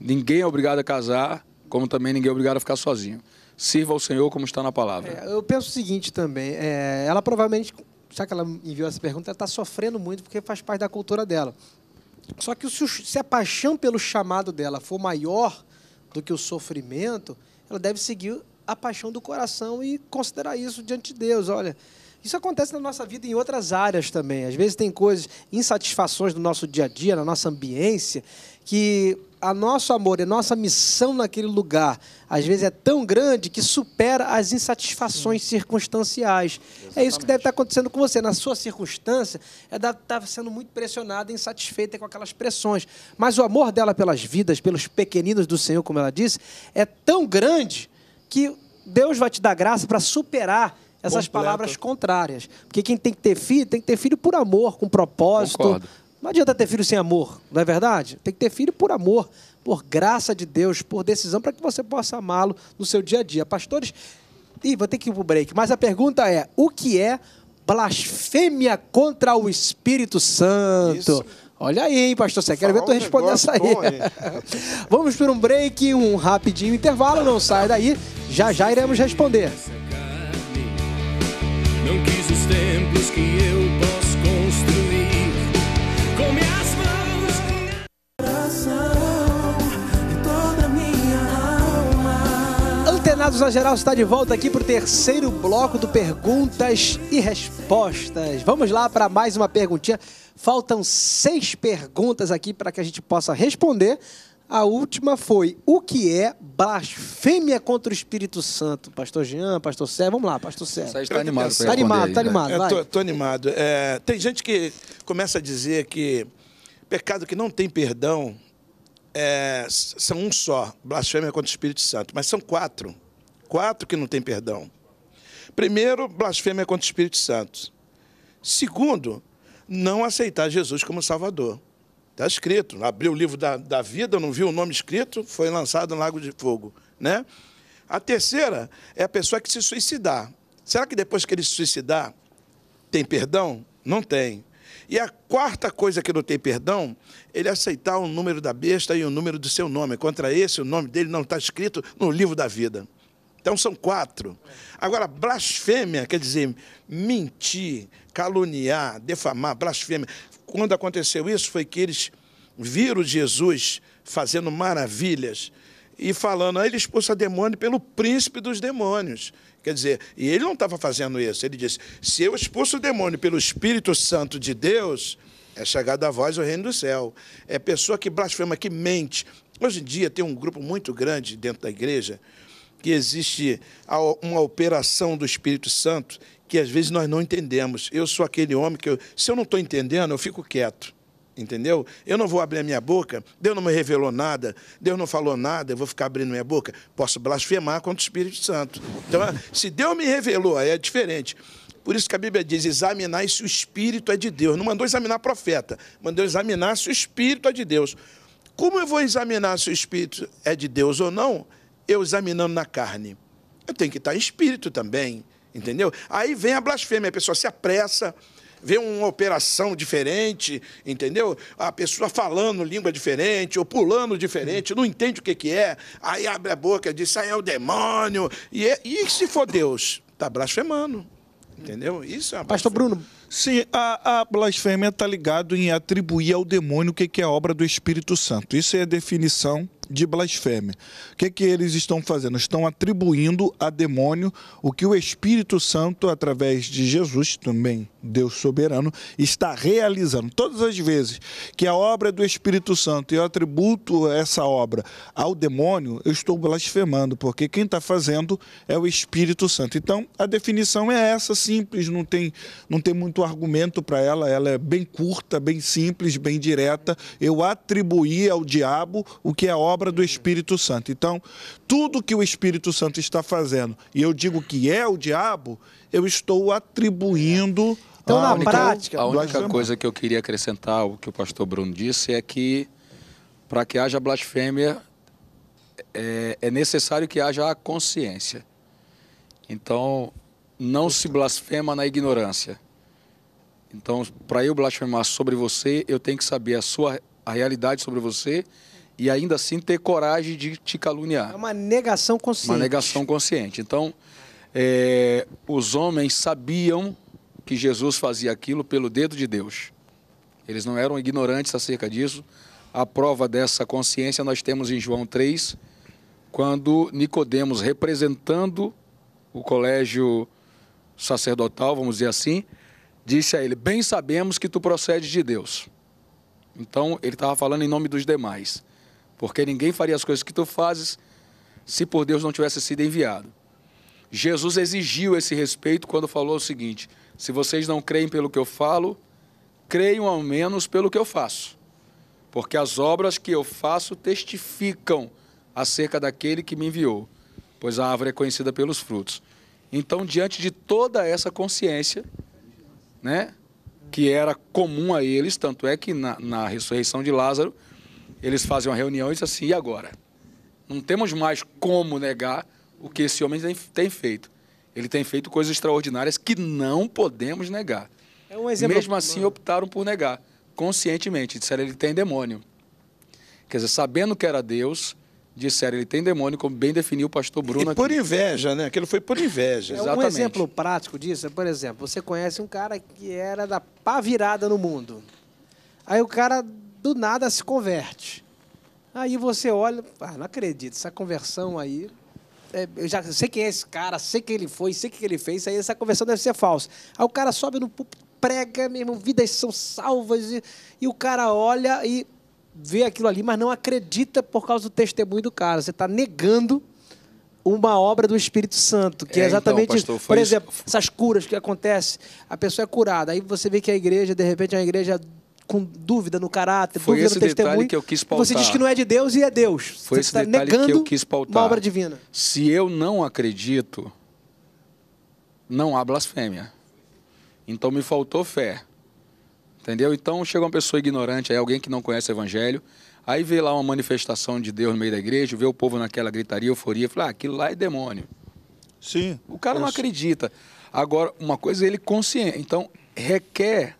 Speaker 3: Ninguém é obrigado a casar, como também ninguém é obrigado a ficar sozinho. Sirva ao Senhor como está na palavra.
Speaker 1: É, eu penso o seguinte também, é, ela provavelmente, já que ela enviou essa pergunta, ela está sofrendo muito porque faz parte da cultura dela. Só que se a paixão pelo chamado dela for maior do que o sofrimento, ela deve seguir a paixão do coração e considerar isso diante de Deus. Olha, isso acontece na nossa vida em outras áreas também. Às vezes tem coisas, insatisfações do nosso dia a dia, na nossa ambiência, que a nosso amor e nossa missão naquele lugar, às vezes é tão grande que supera as insatisfações Sim. circunstanciais. Exatamente. É isso que deve estar tá acontecendo com você. Na sua circunstância, Ela é está sendo muito pressionada e insatisfeita com aquelas pressões. Mas o amor dela pelas vidas, pelos pequeninos do Senhor, como ela disse, é tão grande que Deus vai te dar graça para superar essas Completo. palavras contrárias. Porque quem tem que ter filho, tem que ter filho por amor, com propósito. Concordo. Não adianta ter filho sem amor, não é verdade? Tem que ter filho por amor, por graça de Deus, por decisão, para que você possa amá-lo no seu dia a dia. Pastores, E vou ter que ir o break. Mas a pergunta é: o que é blasfêmia contra o Espírito Santo? Isso. Olha aí, hein, pastor, você quer ver tu responder essa aí. Vamos por um break, um rapidinho intervalo, não sai daí, já já iremos responder.
Speaker 2: Não quis os que eu posso construir com minhas mãos.
Speaker 1: Antenados na geral está de volta aqui para o terceiro bloco do Perguntas e Respostas. Vamos lá para mais uma perguntinha. Faltam seis perguntas aqui para que a gente possa responder. A última foi: o que é blasfêmia contra o Espírito Santo? Pastor Jean, Pastor Sérgio, vamos lá, Pastor Sérgio. está animado, está animado, está animado. Né? Tá
Speaker 2: Estou animado. É, tem gente que começa a dizer que pecado que não tem perdão é, são um só, blasfêmia contra o Espírito Santo, mas são quatro. Quatro que não tem perdão. Primeiro, blasfêmia contra o Espírito Santo. Segundo, não aceitar Jesus como Salvador. Está escrito. Abriu o livro da, da vida, não viu o nome escrito, foi lançado no Lago de Fogo. Né? A terceira é a pessoa que se suicidar. Será que depois que ele se suicidar, tem perdão? Não tem. E a quarta coisa que não tem perdão, ele aceitar o número da besta e o número do seu nome. Contra esse, o nome dele não está escrito no livro da vida. Então são quatro. Agora, blasfêmia quer dizer mentir, caluniar, defamar, blasfêmia. Quando aconteceu isso, foi que eles viram Jesus fazendo maravilhas e falando, ah, ele expulsa demônio pelo príncipe dos demônios. Quer dizer, e ele não estava fazendo isso. Ele disse: se eu expulso o demônio pelo Espírito Santo de Deus, é chegada a voz o reino do céu. É pessoa que blasfema, que mente. Hoje em dia tem um grupo muito grande dentro da igreja que existe uma operação do Espírito Santo que às vezes nós não entendemos. Eu sou aquele homem que, eu, se eu não estou entendendo, eu fico quieto. Entendeu? Eu não vou abrir a minha boca, Deus não me revelou nada, Deus não falou nada, eu vou ficar abrindo minha boca. Posso blasfemar contra o Espírito Santo. Então, ah, se Deus me revelou, aí é diferente. Por isso que a Bíblia diz: examinar se o Espírito é de Deus. Não mandou examinar profeta, mandou examinar se o Espírito é de Deus. Como eu vou examinar se o Espírito é de Deus ou não? eu examinando na carne, eu tenho que estar em espírito também, entendeu? Aí vem a blasfêmia, a pessoa se apressa, vê uma operação diferente, entendeu? A pessoa falando língua diferente ou pulando diferente, não entende o que, que é, aí abre a boca e diz, aí é o demônio. E, é, e se for Deus? Está blasfemando. Entendeu? Isso é Pastor Bruno. Sim, a, a
Speaker 4: blasfêmia está ligado em atribuir ao demônio o que, que é obra do Espírito Santo. Isso é a definição de blasfêmia. O que, é que eles estão fazendo? Estão atribuindo a demônio o que o Espírito Santo, através de Jesus, também Deus soberano, está realizando. Todas as vezes que a obra é do Espírito Santo e eu atributo essa obra ao demônio, eu estou blasfemando, porque quem está fazendo é o Espírito Santo. Então, a definição é essa, simples, não tem, não tem muito argumento para ela, ela é bem curta, bem simples, bem direta. Eu atribuí ao diabo o que é a obra obra do Espírito Santo. Então, tudo que o Espírito Santo está fazendo, e eu digo que é o diabo, eu estou atribuindo. Então, na única, prática, a única
Speaker 3: coisa que eu queria acrescentar ao que o pastor Bruno disse é que para que haja blasfêmia é, é, necessário que haja a consciência. Então, não se blasfema na ignorância. Então, para eu blasfemar sobre você, eu tenho que saber a sua a realidade sobre você e ainda assim ter coragem de te caluniar. É uma
Speaker 1: negação consciente. Uma
Speaker 3: negação consciente. Então, é, os homens sabiam que Jesus fazia aquilo pelo dedo de Deus. Eles não eram ignorantes acerca disso. A prova dessa consciência nós temos em João 3, quando Nicodemos, representando o colégio sacerdotal, vamos dizer assim, disse a ele: "Bem sabemos que tu procedes de Deus". Então, ele estava falando em nome dos demais porque ninguém faria as coisas que tu fazes se por Deus não tivesse sido enviado. Jesus exigiu esse respeito quando falou o seguinte: se vocês não creem pelo que eu falo, creiam ao menos pelo que eu faço, porque as obras que eu faço testificam acerca daquele que me enviou, pois a árvore é conhecida pelos frutos. Então, diante de toda essa consciência, né, que era comum a eles, tanto é que na, na ressurreição de Lázaro, eles fazem uma reunião e dizem assim: e agora? Não temos mais como negar o que esse homem tem feito. Ele tem feito coisas extraordinárias que não podemos negar.
Speaker 1: É um exemplo... Mesmo
Speaker 3: assim, optaram por negar, conscientemente. Disseram ele tem demônio. Quer dizer, sabendo que era Deus, disseram ele tem demônio, como bem definiu o pastor Bruno. E por aqui. inveja, né? Aquilo foi por inveja. É Exatamente. Um exemplo
Speaker 1: prático disso, por exemplo, você conhece um cara que era da pá virada no mundo. Aí o cara do nada se converte. Aí você olha, ah, não acredito, essa conversão aí. É, eu já sei quem é esse cara, sei quem ele foi, sei o que ele fez, aí essa conversão deve ser falsa. Aí o cara sobe no púlpito, prega, mesmo, vidas são salvas, e, e o cara olha e vê aquilo ali, mas não acredita por causa do testemunho do cara. Você está negando uma obra do Espírito Santo, que é, é então, exatamente então, pastor, Por exemplo, isso? essas curas que acontecem, a pessoa é curada, aí você vê que a igreja, de repente, é uma igreja com dúvida no caráter, Foi dúvida esse no testemunho. que eu quis pautar. Você diz que não é de Deus e é
Speaker 3: Deus. Foi você está negando que eu quis pautar. Uma obra divina. Se eu não acredito, não há blasfêmia. Então me faltou fé. Entendeu? Então chega uma pessoa ignorante, aí alguém que não conhece o evangelho, aí vê lá uma manifestação de Deus no meio da igreja, vê o povo naquela gritaria, euforia, fala: ah, aquilo lá é demônio. Sim. O cara não acredita. Agora, uma coisa é ele consciente. Então, requer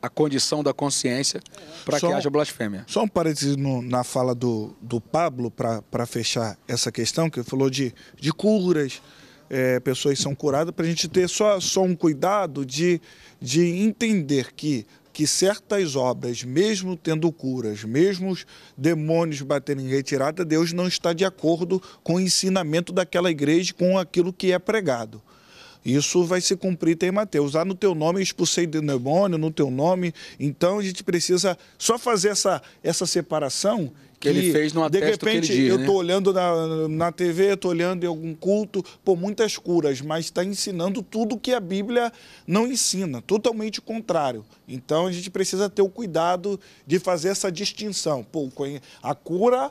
Speaker 3: a condição da consciência para que haja blasfêmia.
Speaker 4: Só um parênteses no, na fala do, do Pablo, para fechar essa questão, que ele falou de, de curas, é, pessoas são curadas, para a gente ter só, só um cuidado de, de entender que, que certas obras, mesmo tendo curas, mesmo os demônios baterem em retirada, Deus não está de acordo com o ensinamento daquela igreja, com aquilo que é pregado. Isso vai se cumprir, tem Mateus. Ah, no teu nome eu expulsei demônio, no teu nome. Então a gente precisa só fazer essa, essa separação que, ele fez numa de repente dia, eu estou né? olhando na, na TV, estou olhando em algum culto, por muitas curas, mas está ensinando tudo que a Bíblia não ensina, totalmente contrário. Então a gente precisa ter o cuidado de fazer essa distinção. Pô, a cura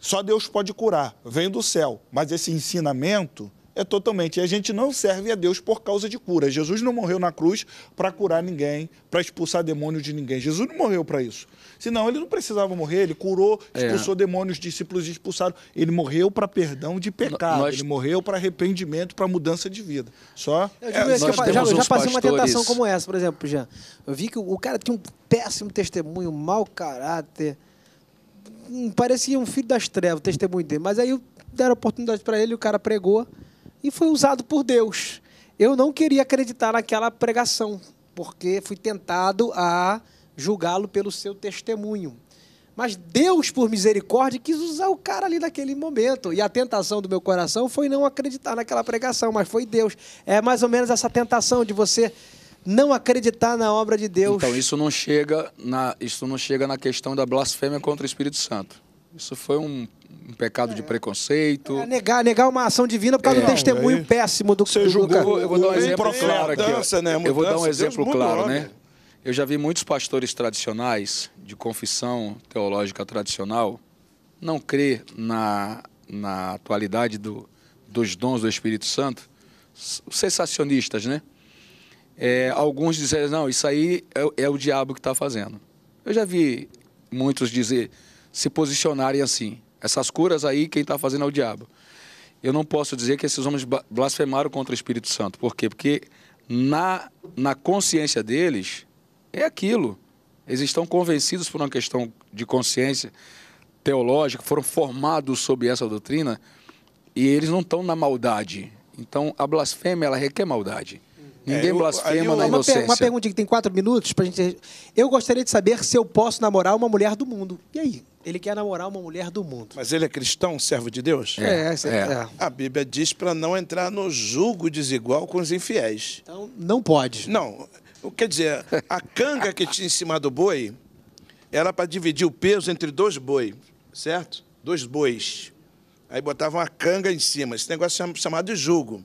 Speaker 4: só Deus pode curar, vem do céu, mas esse ensinamento é totalmente. E a gente não serve a Deus por causa de cura. Jesus não morreu na cruz para curar ninguém, para expulsar demônio de ninguém. Jesus não morreu para isso. Senão ele não precisava morrer, ele curou, é. expulsou é. demônios, discípulos expulsaram. Ele morreu para perdão de pecado, nós... ele morreu para arrependimento, para mudança de vida. Só Eu, digo, é, assim. eu já, já, passei uma tentação como
Speaker 1: essa, por exemplo, já. Eu vi que o cara tinha um péssimo testemunho, um mau caráter. Hum, parecia um filho das trevas, o testemunho dele. Mas aí deram oportunidade para ele, o cara pregou e foi usado por Deus. Eu não queria acreditar naquela pregação, porque fui tentado a julgá-lo pelo seu testemunho. Mas Deus, por misericórdia, quis usar o cara ali naquele momento. E a tentação do meu coração foi não acreditar naquela pregação, mas foi
Speaker 3: Deus. É mais ou menos essa tentação de você não acreditar na obra de Deus. Então, isso não chega na, isso não chega na questão da blasfêmia contra o Espírito Santo. Isso foi um um pecado de preconceito. É,
Speaker 1: negar, negar uma ação divina por causa é. do testemunho é. péssimo do que
Speaker 3: você julgou. Eu vou dar um exemplo claro aqui. Mudança, né? Mudança, eu vou dar um exemplo Deus claro, né? Eu já vi muitos pastores tradicionais, de confissão teológica tradicional, não crer na, na atualidade do, dos dons do Espírito Santo, sensacionistas, né? É, alguns dizem, não, isso aí é, é o diabo que está fazendo. Eu já vi muitos dizer, se posicionarem assim, essas curas aí, quem está fazendo é o diabo. Eu não posso dizer que esses homens blasfemaram contra o Espírito Santo. Por quê? Porque na, na consciência deles é aquilo. Eles estão convencidos por uma questão de consciência teológica, foram formados sob essa doutrina e eles não estão na maldade. Então, a blasfêmia, ela requer maldade. Uhum. Ninguém é, eu, blasfema eu, na uma inocência. Per, uma pergunta
Speaker 1: que tem quatro minutos para gente... Eu gostaria de saber se eu posso namorar uma mulher do mundo. E aí?
Speaker 2: Ele quer namorar uma mulher do mundo. Mas ele é cristão, servo de Deus? É é, é, é. é. A Bíblia diz para não entrar no jugo desigual com os infiéis. Então, não pode. Não. Quer dizer, a canga que tinha em cima do boi era para dividir o peso entre dois bois, certo? Dois bois. Aí botavam a canga em cima. Esse negócio é chamado de jugo.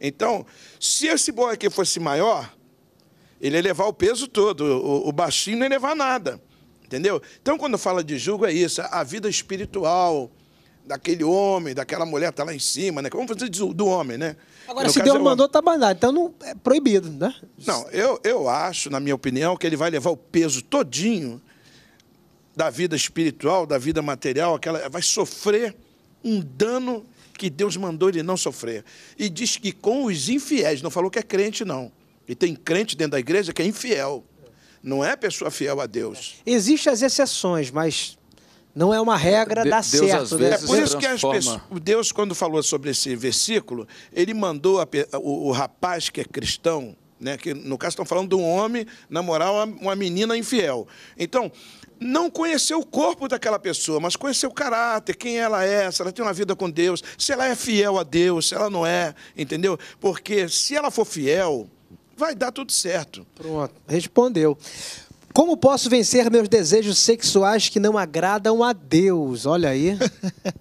Speaker 2: Então, se esse boi aqui fosse maior, ele ia levar o peso todo. O, o baixinho não ia levar nada. Entendeu? Então, quando fala de julgo, é isso, a vida espiritual daquele homem, daquela mulher tá lá em cima, né? Vamos fazer do homem, né? Agora, no se Deus é mandou, tá mandado. Então não é proibido, né? Não, eu, eu acho, na minha opinião, que ele vai levar o peso todinho da vida espiritual, da vida material, aquela vai sofrer um dano que Deus mandou ele não sofrer. E diz que com os infiéis, não falou que é crente, não. E tem crente dentro da igreja que é infiel não é pessoa fiel a Deus.
Speaker 1: Existem as exceções, mas não é uma regra de, dar Deus certo. Né? É por isso que pessoas,
Speaker 2: Deus, quando falou sobre esse versículo, ele mandou a, o, o, rapaz que é cristão, né, que no caso estão falando de um homem, na moral, uma menina infiel. Então, não conhecer o corpo daquela pessoa, mas conhecer o caráter, quem ela é, se ela tem uma vida com Deus, se ela é fiel a Deus, se ela não é, entendeu? Porque se ela for fiel, vai dar tudo certo. Pronto, respondeu.
Speaker 1: Como posso vencer meus desejos sexuais que não agradam a Deus? Olha aí.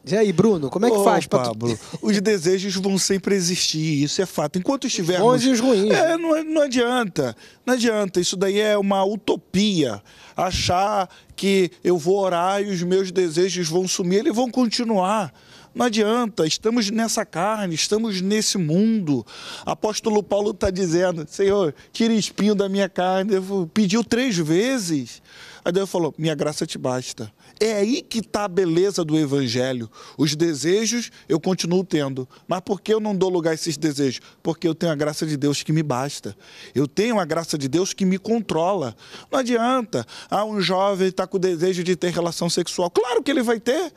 Speaker 4: E aí, Bruno, como é que faz Pablo? tu... os desejos vão sempre existir, isso é fato. Enquanto estivermos... bons e os ruins. É, não, é, não adianta, não adianta. Isso daí é uma utopia achar que eu vou orar e os meus desejos vão sumir, eles vão continuar. Não adianta, estamos nessa carne, estamos nesse mundo. Apóstolo Paulo está dizendo: Senhor, tira espinho da minha carne. Eu pediu três vezes. Aí Deus falou: Minha graça te basta. É aí que está a beleza do Evangelho. Os desejos eu continuo tendo. Mas por que eu não dou lugar a esses desejos? Porque eu tenho a graça de Deus que me basta. Eu tenho a graça de Deus que me controla. Não adianta. Ah, um jovem está com o desejo de ter relação sexual. Claro que ele vai ter.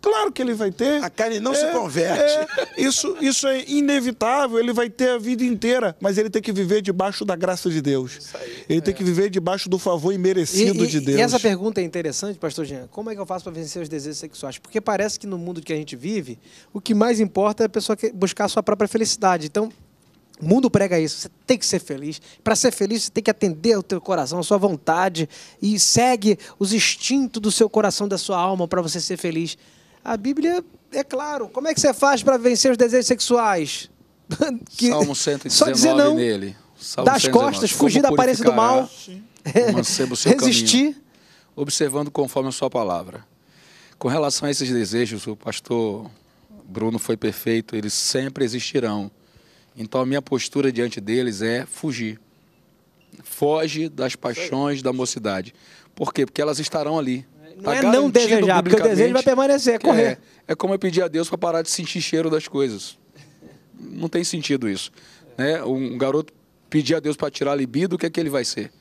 Speaker 4: Claro que ele vai ter. A carne não é, se converte. É, isso, isso é inevitável, ele vai ter a vida inteira, mas ele tem que viver debaixo da graça de Deus. Aí, ele é. tem que viver debaixo do favor imerecido e, e, de Deus. E essa
Speaker 1: pergunta é interessante, pastor Jean. Como é que eu faço para vencer os desejos sexuais? Porque parece que no mundo que a gente vive, o que mais importa é a pessoa buscar a sua própria felicidade. Então, o mundo prega isso. Você tem que ser feliz. Para ser feliz, você tem que atender o teu coração, a sua vontade e segue os instintos do seu coração, da sua alma para você ser feliz. A Bíblia é claro. Como é que você faz para vencer os desejos sexuais? que... Salmo
Speaker 3: 119 Só dizer não, nele. Salmo das 119. costas, fugir da aparência do mal, resistir. Caminho, observando conforme a sua palavra. Com relação a esses desejos, o pastor Bruno foi perfeito, eles sempre existirão. Então a minha postura diante deles é fugir. Foge das paixões da mocidade. Por quê? Porque elas estarão ali não é não desejar, porque o desejo vai permanecer, é correr. É, é como eu pedir a Deus para parar de sentir cheiro das coisas. Não tem sentido isso. Né? Um garoto pedir a Deus para tirar a libido, o que é que ele vai ser?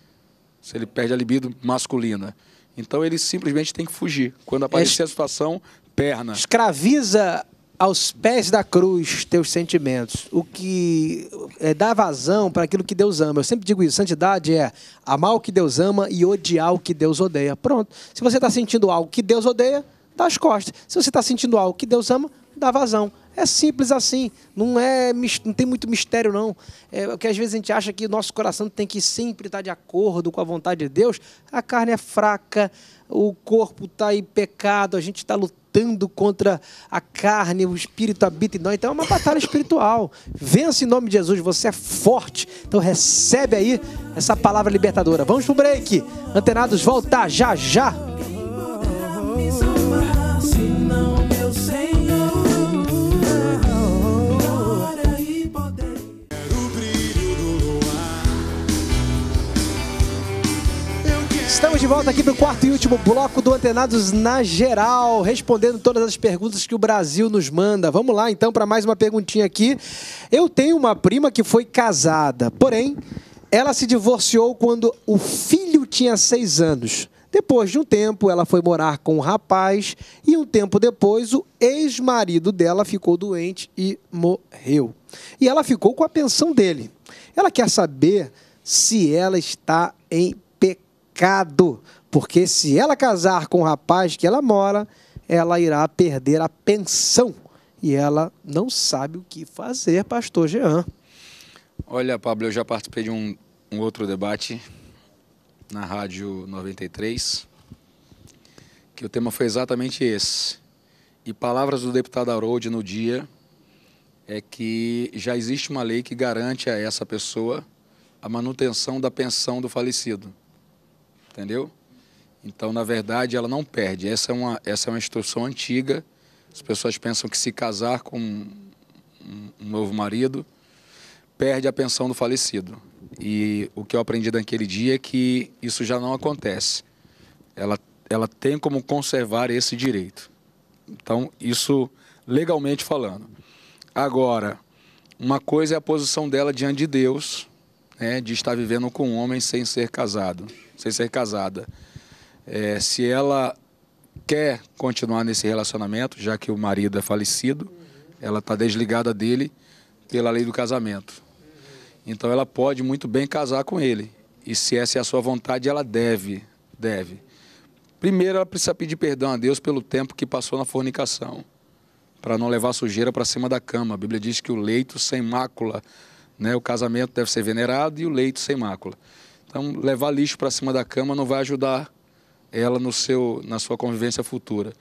Speaker 3: Se ele perde a libido masculina. Então ele simplesmente tem que fugir. Quando aparecer é a situação, perna. Escraviza
Speaker 1: aos pés da cruz teus sentimentos, o que é, dá vazão para aquilo que Deus ama. Eu sempre digo isso: santidade é amar o que Deus ama e odiar o que Deus odeia. Pronto. Se você está sentindo algo que Deus odeia, dá as costas. Se você está sentindo algo que Deus ama, dá vazão. É simples assim, não é, não tem muito mistério não. É o que às vezes a gente acha que o nosso coração tem que sempre estar tá de acordo com a vontade de Deus. A carne é fraca, o corpo está em pecado, a gente está lutando contra a carne, o espírito habita em nós. Então é uma batalha espiritual. Vence em nome de Jesus, você é forte. Então recebe aí essa palavra libertadora. Vamos pro break. Antenados, voltar já já. Estamos de volta aqui para o quarto e último bloco do Antenados na Geral, respondendo todas as perguntas que o Brasil nos manda. Vamos lá então para mais uma perguntinha aqui. Eu tenho uma prima que foi casada, porém, ela se divorciou quando o filho tinha seis anos. Depois de um tempo, ela foi morar com um rapaz e um tempo depois, o ex-marido dela ficou doente e morreu. E ela ficou com a pensão dele. Ela quer saber se ela está em pecado, porque se ela casar com o rapaz que ela mora, ela irá perder a pensão e ela não sabe o que fazer, pastor Jean.
Speaker 3: Olha, Pablo, eu já participei de um, um outro debate na Rádio 93, que o tema foi exatamente esse. E palavras do deputado Harold no dia é que já existe uma lei que garante a essa pessoa a manutenção da pensão do falecido entendeu? Então, na verdade, ela não perde. Essa é uma, essa é uma instrução antiga. As pessoas pensam que se casar com um, um novo marido, perde a pensão do falecido. E o que eu aprendi naquele dia é que isso já não acontece. Ela, ela tem como conservar esse direito. Então, isso legalmente falando. Agora, uma coisa é a posição dela diante de Deus, né, de estar vivendo com um homem sem ser casado sem ser é casada, é, se ela quer continuar nesse relacionamento, já que o marido é falecido, ela está desligada dele pela lei do casamento. Então ela pode muito bem casar com ele. E se essa é a sua vontade, ela deve, deve. Primeiro, ela precisa pedir perdão a Deus pelo tempo que passou na fornicação, para não levar sujeira para cima da cama. A Bíblia diz que o leito sem mácula, né, o casamento deve ser venerado e o leito sem mácula. Então, levar lixo para cima da cama não vai ajudar ela no seu, na sua convivência futura.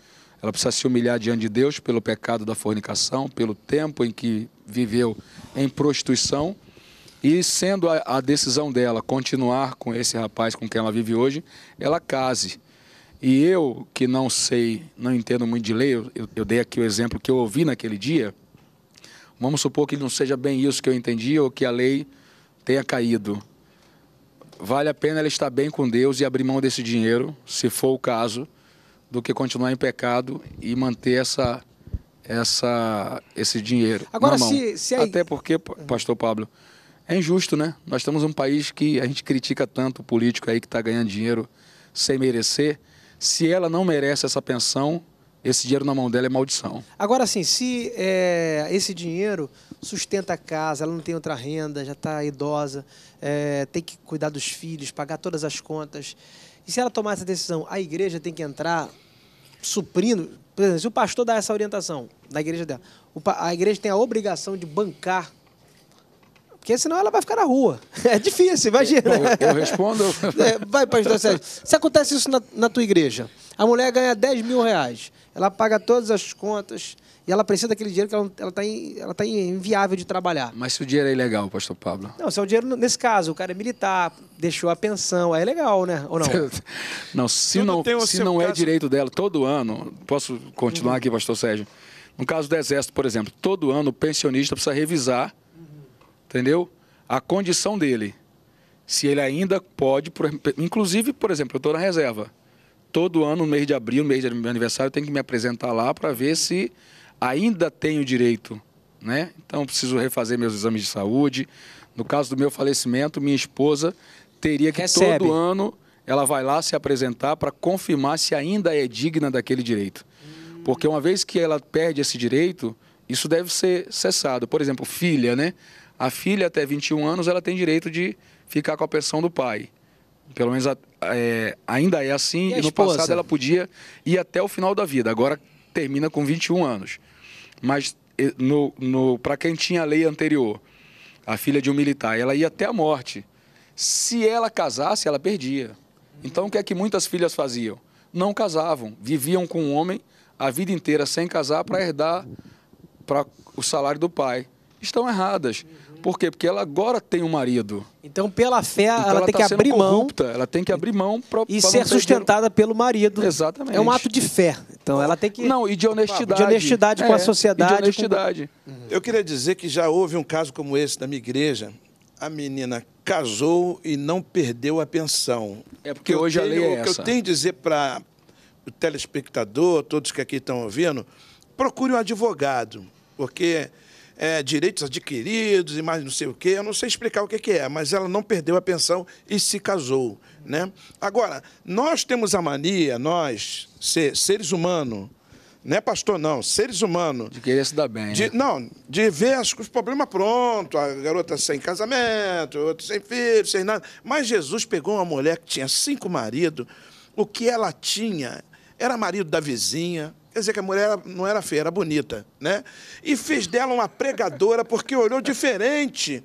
Speaker 3: Ela precisa se humilhar diante de Deus pelo pecado da fornicação, pelo tempo em que viveu em prostituição. E sendo a, a decisão dela continuar com esse rapaz com quem ela vive hoje, ela case. E eu, que não sei, não entendo muito de lei, eu, eu dei aqui o exemplo que eu ouvi naquele dia. Vamos supor que não seja bem isso que eu entendi ou que a lei tenha caído vale a pena ela estar bem com Deus e abrir mão desse dinheiro, se for o caso, do que continuar em pecado e manter essa, essa, esse dinheiro. Agora, se, se a... Até porque, é. pastor Pablo, é injusto, né? Nós temos um país que a gente critica tanto o político aí que está ganhando dinheiro sem merecer. Se ela não merece essa pensão, esse dinheiro na mão dela é maldição.
Speaker 1: Agora, assim, se é, esse dinheiro sustenta a casa, ela não tem outra renda, já está idosa, é, tem que cuidar dos filhos, pagar todas as contas. E se ela tomar essa decisão, a igreja tem que entrar suprindo. Por exemplo, se o pastor dá essa orientação na igreja dela, a igreja tem a obrigação de bancar porque senão ela vai ficar na rua. É difícil, imagina. Bom, eu, eu, respondo. É, vai, pastor Sérgio. Se acontece isso na, na, tua igreja, a mulher ganha 10 mil reais ela paga todas as contas e ela precisa daquele dinheiro que ela está ela tá, tá inviável de trabalhar. Mas se o dinheiro é ilegal,
Speaker 3: pastor Pablo?
Speaker 1: Não, se é o dinheiro, nesse caso, o cara é militar, deixou a pensão, aí é legal, né? Ou não?
Speaker 3: não, se Tudo não, se não é caso... é direito dela, todo ano, posso continuar uhum. aqui, pastor Sérgio? No caso do Exército, por exemplo, todo ano o pensionista precisa revisar, uhum. entendeu? A condição dele. Se ele ainda pode, inclusive, por exemplo, eu estou na reserva todo ano, no mês de abril, no mês de meu aniversário, eu tenho que me apresentar lá para ver se ainda tenho direito. Né? Então, preciso refazer meus exames de saúde. No caso do meu falecimento, minha esposa teria que Recebe. todo ano ela vai lá se apresentar para confirmar se ainda é digna daquele direito. Hum. Porque uma vez que ela perde esse direito, isso deve ser cessado. Por exemplo, filha, né? A filha até 21 anos, ela tem direito de ficar com a pensão do pai. Pelo menos é, ainda é assim. E, e no esposa? passado ela podia ir até o final da vida. Agora termina com 21 anos. Mas no, no para quem tinha a lei anterior, a filha de um militar, ela ia até a morte. Se ela casasse, ela perdia. Então o que é que muitas filhas faziam? Não casavam, viviam com um homem a vida inteira sem casar para herdar para o salário do pai. Estão erradas. Por quê? Porque ela agora tem um marido. Então, pela fé, então, ela, ela, tem tá que abrir corrupta. mão. Ela tem que abrir mão para
Speaker 1: E pra ser sustentada
Speaker 2: pelo
Speaker 3: marido. Exatamente.
Speaker 2: É um ato de
Speaker 1: fé.
Speaker 3: Então, ela tem que. Não, e de honestidade.
Speaker 1: De honestidade é, com a é, sociedade. de honestidade.
Speaker 2: Com... Uhum. Eu queria dizer que já houve um caso como esse na minha igreja. A menina casou e não perdeu a pensão. É porque eu hoje tenho, a lei é essa. O que eu tenho a dizer para o telespectador, todos que aqui estão ouvindo, procure um advogado. Porque é, direitos adquiridos e mais não sei o quê. Eu não sei explicar o que, que é, mas ela não perdeu a pensão e se casou. Né? Agora, nós temos a mania, nós, ser, seres humanos, não é pastor, não, seres humanos. De querer se dar bem. De, né? Não, de ver os problemas pronto, a garota sem casamento, outro sem filho, sem nada. Mas Jesus pegou uma mulher que tinha cinco maridos, o que ela tinha era marido da vizinha, Quer dizer que a mulher não era feia, era bonita, né? E fez dela uma pregadora porque olhou diferente.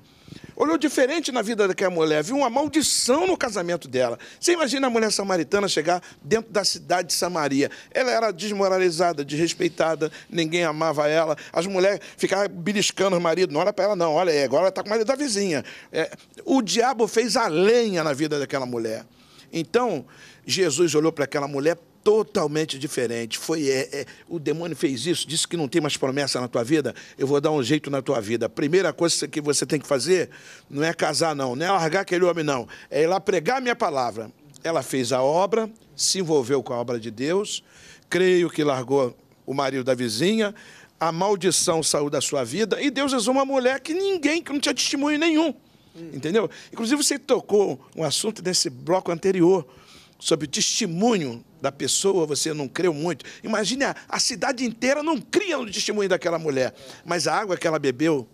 Speaker 2: Olhou diferente na vida daquela mulher, viu uma maldição no casamento dela. Você imagina a mulher samaritana chegar dentro da cidade de Samaria. Ela era desmoralizada, desrespeitada, ninguém amava ela. As mulheres ficavam beliscando os maridos. Não olha para ela, não. Olha, agora ela está com o marido da vizinha. É, o diabo fez a lenha na vida daquela mulher. Então, Jesus olhou para aquela mulher totalmente diferente. Foi é, é, o demônio fez isso, disse que não tem mais promessa na tua vida. Eu vou dar um jeito na tua vida. A primeira coisa que você tem que fazer não é casar não, não é largar aquele homem não, é ir lá pregar a minha palavra. Ela fez a obra, se envolveu com a obra de Deus. Creio que largou o marido da vizinha. A maldição saiu da sua vida e Deus usou uma mulher que ninguém, que não tinha testemunho nenhum. Entendeu? Inclusive, você tocou um assunto desse bloco anterior sobre o testemunho da pessoa, você não creu muito. Imagine, a, a cidade inteira não cria no testemunho daquela mulher, mas a água que ela bebeu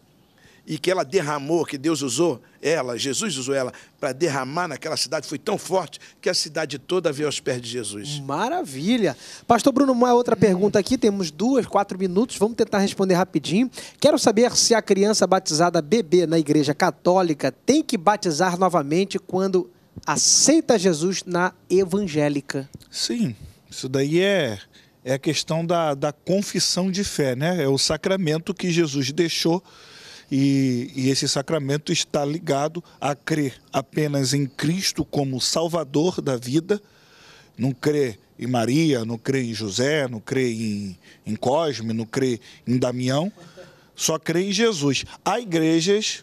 Speaker 2: e que ela derramou, que Deus usou ela, Jesus usou ela para derramar naquela cidade, foi tão forte que a cidade toda veio aos pés de Jesus.
Speaker 1: Maravilha! Pastor Bruno, uma outra pergunta aqui, temos duas, quatro minutos, vamos tentar responder rapidinho. Quero saber se a criança batizada bebê na igreja católica tem que batizar novamente quando aceita Jesus na
Speaker 4: evangélica. Sim, isso daí é, é a questão da, da confissão de fé, né? É o sacramento que Jesus deixou e, e, esse sacramento está ligado a crer apenas em Cristo como Salvador da vida, não crer em Maria, não crer em José, não crer em, em Cosme, não crer em Damião, só crer em Jesus. Há igrejas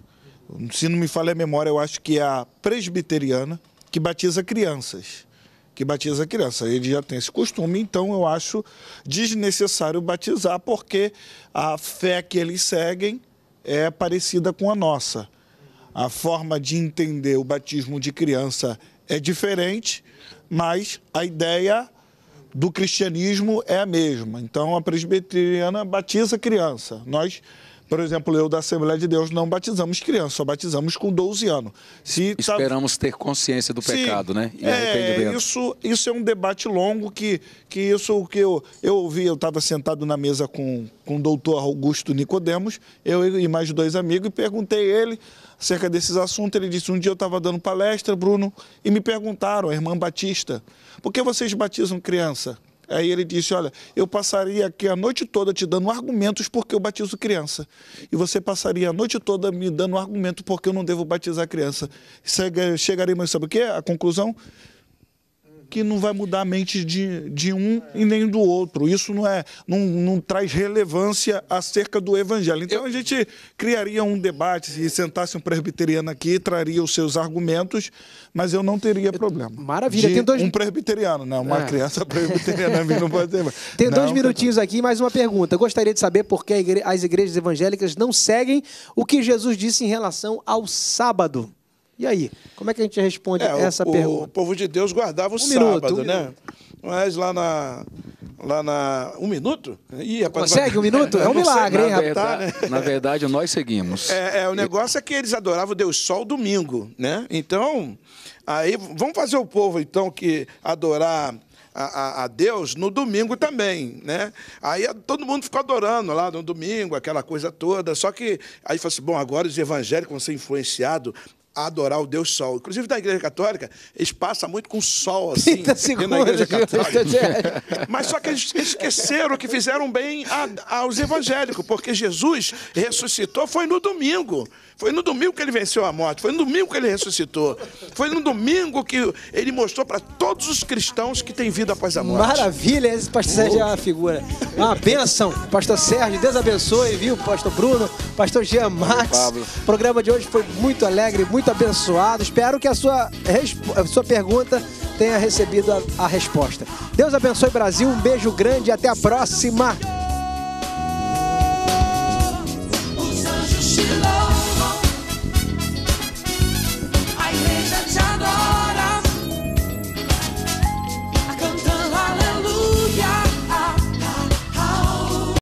Speaker 4: se não me falha a memória, eu acho que é a presbiteriana que batiza crianças. Que batiza criança. Ele já tem esse costume, então eu acho desnecessário batizar, porque a fé que eles seguem é parecida com a nossa. A forma de entender o batismo de criança é diferente, mas a ideia do cristianismo é a mesma. Então a presbiteriana batiza criança. Nós por exemplo, eu da Assembleia de Deus não batizamos crianças, só batizamos com 12 anos. Se tá- Esperamos tá... ter consciência do pecado, Sim, né? E é, isso, isso é um debate longo que, que isso que eu, eu ouvi, eu estava sentado na mesa com, com o doutor Augusto Nicodemos, eu e mais dois amigos, e perguntei ele acerca desses assuntos. Ele disse: um dia eu estava dando palestra, Bruno, e me perguntaram, a irmã Batista, por que vocês batizam criança? Aí ele disse: Olha, eu passaria aqui a noite toda te dando argumentos porque eu batizo criança. E você passaria a noite toda me dando argumento porque eu não devo batizar criança. Chegaremos, sabe o quê? A conclusão? que não vai mudar a mente de, de um e nem do outro. Isso não é não, não traz relevância acerca do evangelho. Então a gente criaria um debate se sentasse um presbiteriano aqui traria os seus argumentos, mas eu não teria problema. Maravilha, tem dois um presbiteriano, não, né? uma é. criança presbiteriana não pode ter. Tem não, dois minutinhos aqui, mais uma pergunta.
Speaker 1: Gostaria de saber por que as igrejas evangélicas não seguem o que Jesus disse em relação ao sábado. E aí, como é que a gente responde é, essa o, pergunta? O
Speaker 2: povo de Deus guardava o um sábado, minuto, um né? Minuto. Mas lá na, lá na. Um minuto? Ih, rapaz, Consegue um minuto? É, um milagre, hein, rapaz? Tá, né? Na
Speaker 3: verdade, nós seguimos. É,
Speaker 2: é o negócio e... é que eles adoravam Deus Sol domingo, né? Então, aí vamos fazer o povo, então, que adorar. A, a, a Deus no domingo também, né? Aí todo mundo ficou adorando lá no domingo, aquela coisa toda. Só que aí falou assim: bom, agora os evangélicos vão ser influenciados a adorar o Deus Sol. Inclusive, na Igreja Católica, eles passam muito com o sol, assim, né, na Igreja Católica. É. Mas só que eles esqueceram que fizeram bem a, aos evangélicos, porque Jesus ressuscitou, foi no domingo. Foi no domingo que ele venceu a morte, foi no domingo que ele ressuscitou. Foi no domingo que ele mostrou para todos os cristãos que tem vida após a morte. Maravilha, esse pastor Sérgio é uma figura. uma bênção.
Speaker 1: Pastor Sérgio, Deus abençoe, viu? Pastor Bruno, pastor Jean Max. O programa de hoje foi muito alegre, muito muito abençoado. Espero que a sua, a sua pergunta tenha recebido a, a resposta. Deus abençoe Brasil, um beijo grande e até a próxima.